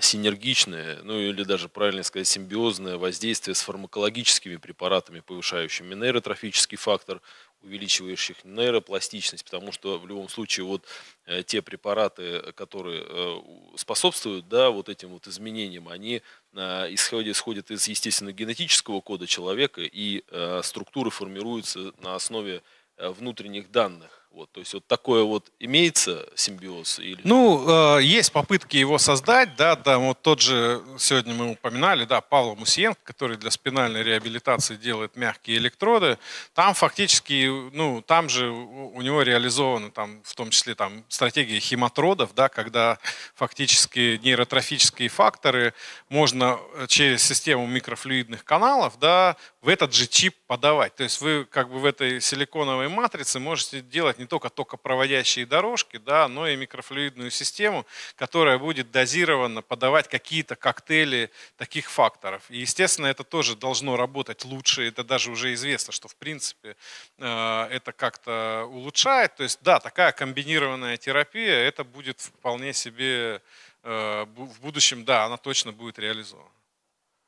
синергичное, ну или даже, правильно сказать, симбиозное воздействие с фармакологическими препаратами, повышающими нейротрофический фактор, увеличивающих нейропластичность, потому что в любом случае вот э, те препараты, э, которые э, способствуют да, вот этим вот изменениям, они исходят, исходят из естественно генетического кода человека и структуры формируются на основе внутренних данных вот, то есть вот такое вот имеется симбиоз? Или... Ну, э, есть попытки его создать, да, да, вот тот же, сегодня мы упоминали, да, Павло Мусиенко, который для спинальной реабилитации делает мягкие электроды, там фактически, ну, там же у него реализована там, в том числе там стратегия химотродов, да, когда фактически нейротрофические факторы можно через систему микрофлюидных каналов, да, в этот же чип подавать. То есть вы как бы в этой силиконовой матрице можете делать не только только проводящие дорожки, да, но и микрофлюидную систему, которая будет дозированно подавать какие-то коктейли таких факторов. И, естественно, это тоже должно работать лучше. Это даже уже известно, что в принципе э, это как-то улучшает. То есть да, такая комбинированная терапия, это будет вполне себе э, в будущем, да, она точно будет реализована.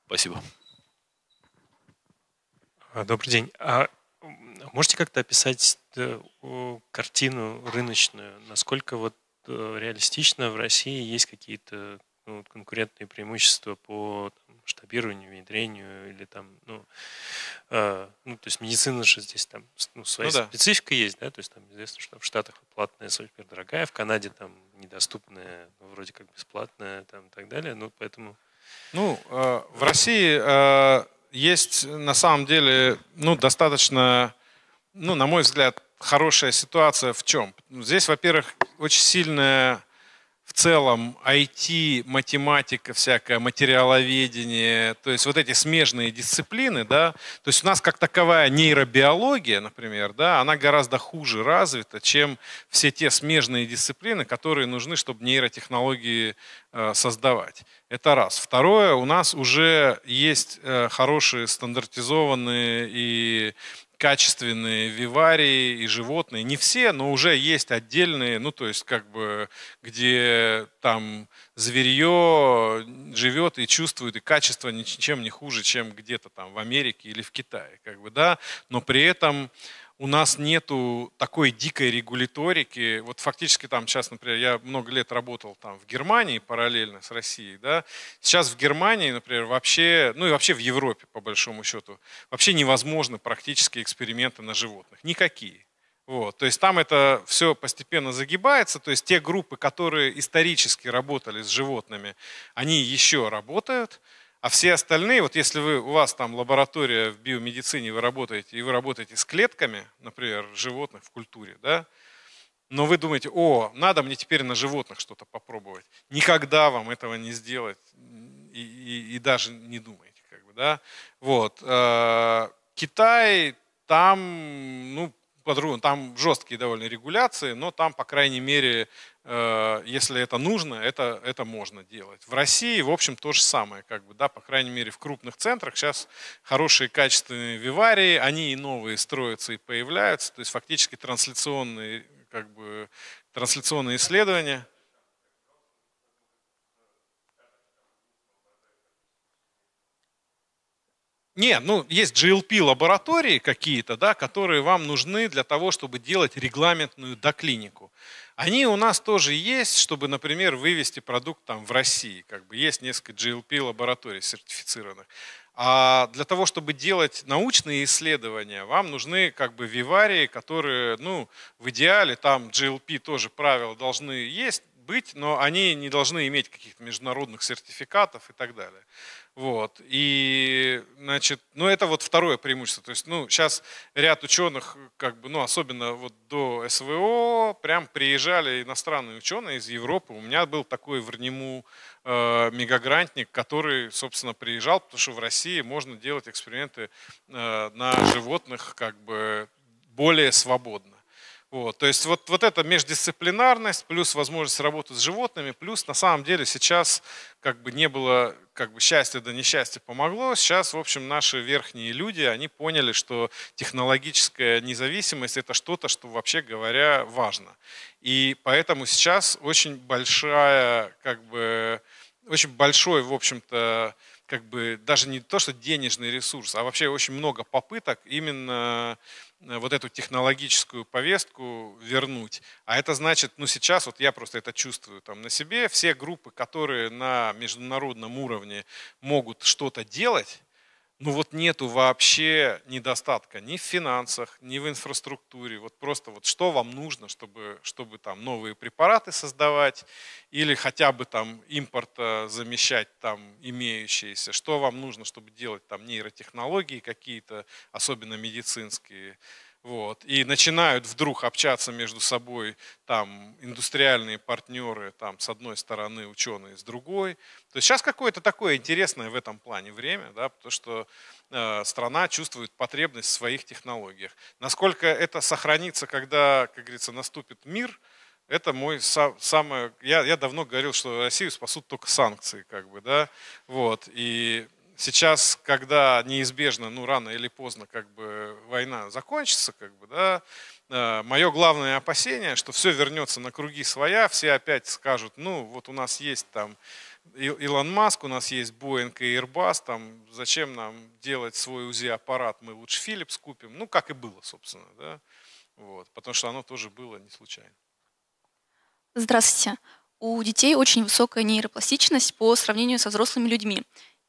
Спасибо. А, добрый день. А можете как-то описать э, картину рыночную? Насколько вот э, реалистично в России есть какие-то ну, конкурентные преимущества по там, масштабированию, внедрению или там, ну, э, ну, то есть медицина же здесь там ну, своя ну, да. специфика есть, да, то есть там известно, что в Штатах платная супер дорогая, в Канаде там недоступная, ну, вроде как бесплатная там и так далее, ну, поэтому... Ну, э, в России э, есть на самом деле ну, достаточно, ну, на мой взгляд, хорошая ситуация в чем? Здесь, во-первых, очень сильная целом IT, математика всякая, материаловедение, то есть вот эти смежные дисциплины, да, то есть у нас как таковая нейробиология, например, да, она гораздо хуже развита, чем все те смежные дисциплины, которые нужны, чтобы нейротехнологии э, создавать. Это раз. Второе, у нас уже есть э, хорошие стандартизованные и качественные виварии и животные. Не все, но уже есть отдельные, ну то есть как бы, где там зверье живет и чувствует, и качество ничем не хуже, чем где-то там в Америке или в Китае, как бы, да, но при этом у нас нету такой дикой регуляторики. Вот фактически там сейчас, например, я много лет работал там в Германии параллельно с Россией, да. Сейчас в Германии, например, вообще, ну и вообще в Европе по большому счету, вообще невозможно практически эксперименты на животных. Никакие. Вот, то есть там это все постепенно загибается, то есть те группы, которые исторически работали с животными, они еще работают, а все остальные, вот если вы, у вас там лаборатория в биомедицине, вы работаете, и вы работаете с клетками, например, животных в культуре, да, но вы думаете, о, надо мне теперь на животных что-то попробовать. Никогда вам этого не сделать и, и, и даже не думаете Как бы, да? вот. Э, Китай, там, ну, по-другому, там жесткие довольно регуляции, но там, по крайней мере, Э, если это нужно, это, это можно делать. В России, в общем, то же самое, как бы, да, по крайней мере, в крупных центрах сейчас хорошие качественные виварии, они и новые строятся и появляются, то есть фактически трансляционные, как бы, трансляционные исследования. Нет, ну есть GLP-лаборатории какие-то, да, которые вам нужны для того, чтобы делать регламентную доклинику. Они у нас тоже есть, чтобы, например, вывести продукт там в России. Как бы есть несколько GLP-лабораторий сертифицированных. А для того, чтобы делать научные исследования, вам нужны как бы виварии, которые, ну, в идеале там GLP тоже правила должны есть, быть, но они не должны иметь каких-то международных сертификатов и так далее. Вот. И, значит, ну это вот второе преимущество. То есть, ну, сейчас ряд ученых, как бы, ну, особенно вот до СВО, прям приезжали иностранные ученые из Европы. У меня был такой в Рнему э, мегагрантник, который, собственно, приезжал, потому что в России можно делать эксперименты э, на животных, как бы, более свободно. Вот, то есть вот, вот эта междисциплинарность, плюс возможность работать с животными, плюс на самом деле сейчас как бы не было, как бы счастья да несчастья помогло. Сейчас, в общем, наши верхние люди, они поняли, что технологическая независимость – это что-то, что вообще говоря важно. И поэтому сейчас очень большая, как бы, очень большой, в общем-то, как бы даже не то, что денежный ресурс, а вообще очень много попыток именно Э, вот эту технологическую повестку вернуть. А это значит, ну сейчас вот я просто это чувствую там на себе, все группы, которые на международном уровне могут что-то делать, ну вот нету вообще недостатка ни в финансах, ни в инфраструктуре. Вот просто вот что вам нужно, чтобы, чтобы там новые препараты создавать или хотя бы там импорт э, замещать там имеющиеся, что вам нужно, чтобы делать там нейротехнологии какие-то, особенно медицинские, вот, и начинают вдруг общаться между собой там индустриальные партнеры там, с одной стороны, ученые с другой. То есть сейчас какое-то такое интересное в этом плане время, да, потому что э, страна чувствует потребность в своих технологиях. Насколько это сохранится, когда, как говорится, наступит мир, это мой сам, самое... Я, я давно говорил, что Россию спасут только санкции, как бы, да, вот, и сейчас, когда неизбежно, ну, рано или поздно, как бы, война закончится, как бы, да, э, мое главное опасение, что все вернется на круги своя, все опять скажут, ну, вот у нас есть там Илон Маск, у нас есть Боинг и Airbus, там, зачем нам делать свой УЗИ-аппарат, мы лучше Philips купим, ну, как и было, собственно, да, вот, потому что оно тоже было не случайно. Здравствуйте. У детей очень высокая нейропластичность по сравнению со взрослыми людьми.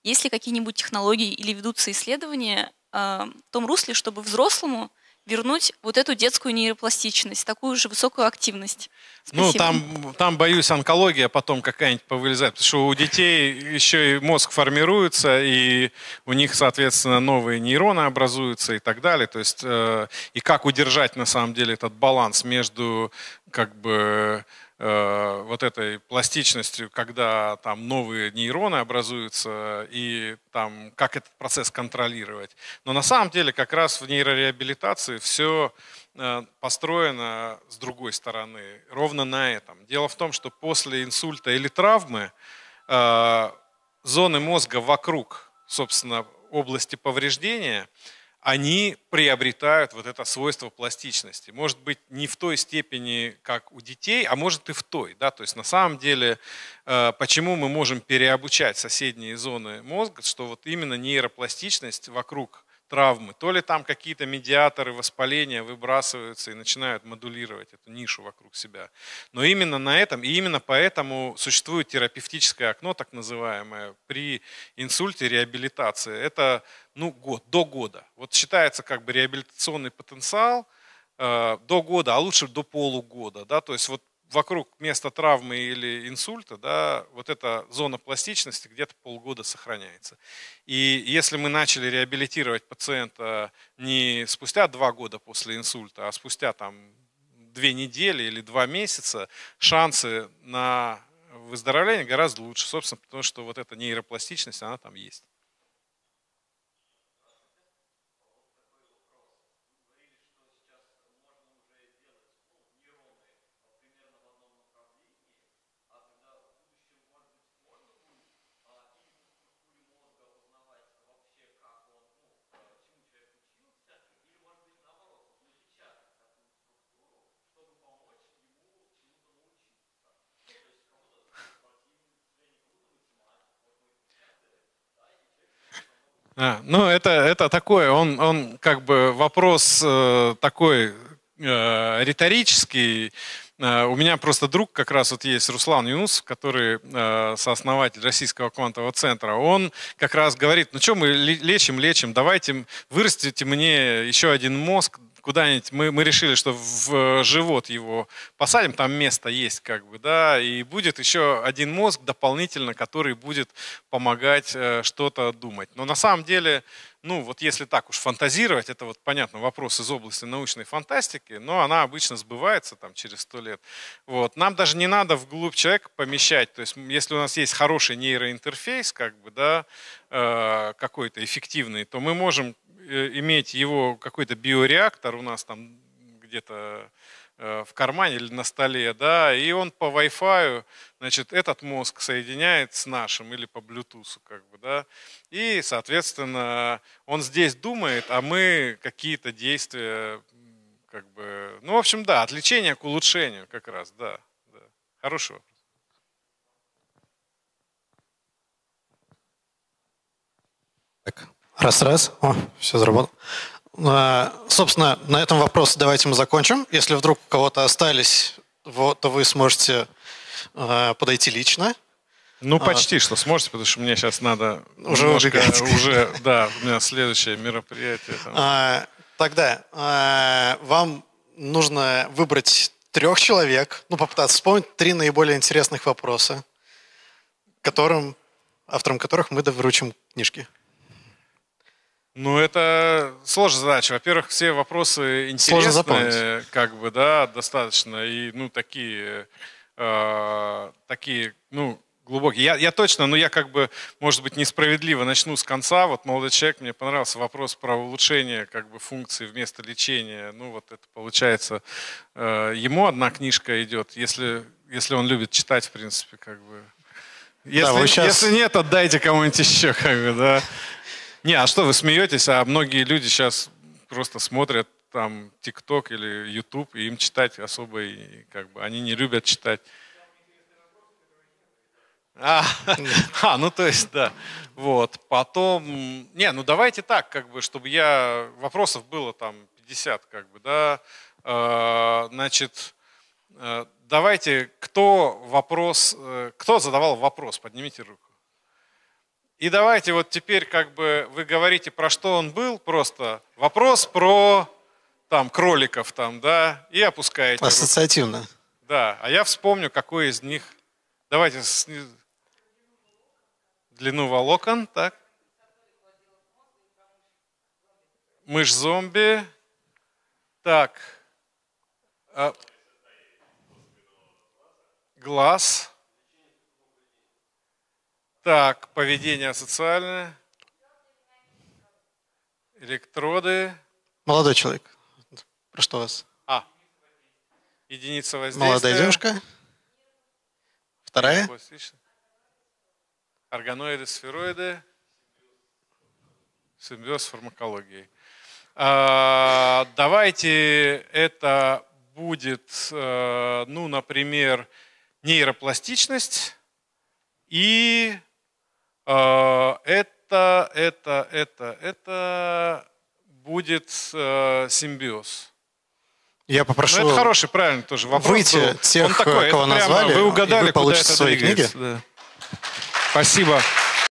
Есть ли какие-нибудь технологии или ведутся исследования э, в том русле, чтобы взрослому вернуть вот эту детскую нейропластичность, такую же высокую активность. Ну, Спасибо. Ну, там, там, боюсь, онкология потом какая-нибудь повылезает, потому что у детей еще и мозг формируется, и у них, соответственно, новые нейроны образуются и так далее. То есть, э, и как удержать, на самом деле, этот баланс между, как бы, Э, вот этой пластичностью, когда там новые нейроны образуются и там как этот процесс контролировать. Но на самом деле как раз в нейрореабилитации все э, построено с другой стороны, ровно на этом. Дело в том, что после инсульта или травмы э, зоны мозга вокруг, собственно, области повреждения – они приобретают вот это свойство пластичности. Может быть, не в той степени, как у детей, а может и в той. Да? То есть на самом деле, э, почему мы можем переобучать соседние зоны мозга, что вот именно нейропластичность вокруг травмы, то ли там какие-то медиаторы воспаления выбрасываются и начинают модулировать эту нишу вокруг себя. Но именно на этом, и именно поэтому существует терапевтическое окно, так называемое, при инсульте реабилитации. Это ну, год, до года. Вот считается как бы реабилитационный потенциал э, – до года, а лучше до полугода. Да? То есть вот вокруг места травмы или инсульта, да, вот эта зона пластичности где-то полгода сохраняется. И если мы начали реабилитировать пациента не спустя два года после инсульта, а спустя там две недели или два месяца, шансы на выздоровление гораздо лучше, собственно, потому что вот эта нейропластичность, она там есть. А, ну, это, это такое, он, он как бы вопрос э, такой э, риторический. Э, у меня просто друг как раз вот есть Руслан Юнус, который э, сооснователь Российского квантового центра. Он как раз говорит, ну что мы лечим, лечим, давайте вырастите мне еще один мозг, куда-нибудь, мы, мы решили, что в э, живот его посадим, там место есть как бы, да, и будет еще один мозг дополнительно, который будет помогать э, что-то думать. Но на самом деле, ну вот если так уж фантазировать, это вот, понятно, вопрос из области научной фантастики, но она обычно сбывается там через сто лет. Вот. Нам даже не надо вглубь человека помещать, то есть если у нас есть хороший нейроинтерфейс, как бы, да, э, какой-то эффективный, то мы можем Э, иметь его какой-то биореактор у нас там где-то э, в кармане или на столе, да, и он по Wi-Fi, значит, этот мозг соединяет с нашим или по Bluetooth, как бы, да, и, соответственно, он здесь думает, а мы какие-то действия, как бы, ну, в общем, да, от лечения к улучшению как раз, да, да. хороший Так. Раз, раз. О, все заработал. А, собственно, на этом вопрос давайте мы закончим. Если вдруг у кого-то остались, то вы сможете а, подойти лично. Ну, а. почти а, что сможете, потому что мне сейчас надо уже немножко, убегать. уже, да, у меня следующее мероприятие. А, тогда а, вам нужно выбрать трех человек, ну, попытаться вспомнить три наиболее интересных вопроса, которым, авторам которых мы вручим книжки. Ну, это сложная задача. Во-первых, все вопросы интересные, как бы, да, достаточно, и, ну, такие, э, такие, ну, глубокие. Я, я точно, ну, я как бы, может быть, несправедливо начну с конца. Вот молодой человек, мне понравился вопрос про улучшение, как бы, функции вместо лечения. Ну, вот это получается, э, ему одна книжка идет, если, если он любит читать, в принципе, как бы. Если, да, сейчас... если нет, отдайте кому-нибудь еще, как бы, да. Не, а что вы смеетесь, а многие люди сейчас просто смотрят там ТикТок или Ютуб, и им читать особо, и, как бы, они не любят читать. А, а, ну то есть, да. Вот, потом, не, ну давайте так, как бы, чтобы я, вопросов было там 50, как бы, да, э, значит, э, давайте, кто вопрос, э, кто задавал вопрос, поднимите руку. И давайте вот теперь как бы вы говорите, про что он был, просто вопрос про там кроликов там, да, и опускаете. Ассоциативно. Руку. Да, а я вспомню, какой из них. Давайте с... длину волокон, так. Мышь-зомби. Так. А... Глаз. Так, поведение социальное. Электроды. Молодой человек. Про что у вас? А. Единица воздействия. Молодая девушка. Вторая. Органоиды, сфероиды. Симбиоз с фармакологией. А, давайте это будет, э, ну, например, нейропластичность и а, это, это, это, это будет э, симбиоз. Я попрошу. Но ну, это хороший, правильный тоже вопрос. Выйти был. тех, Он такой, кого назвали, прямо, вы угадали, и вы получите свои книги. Да. Спасибо.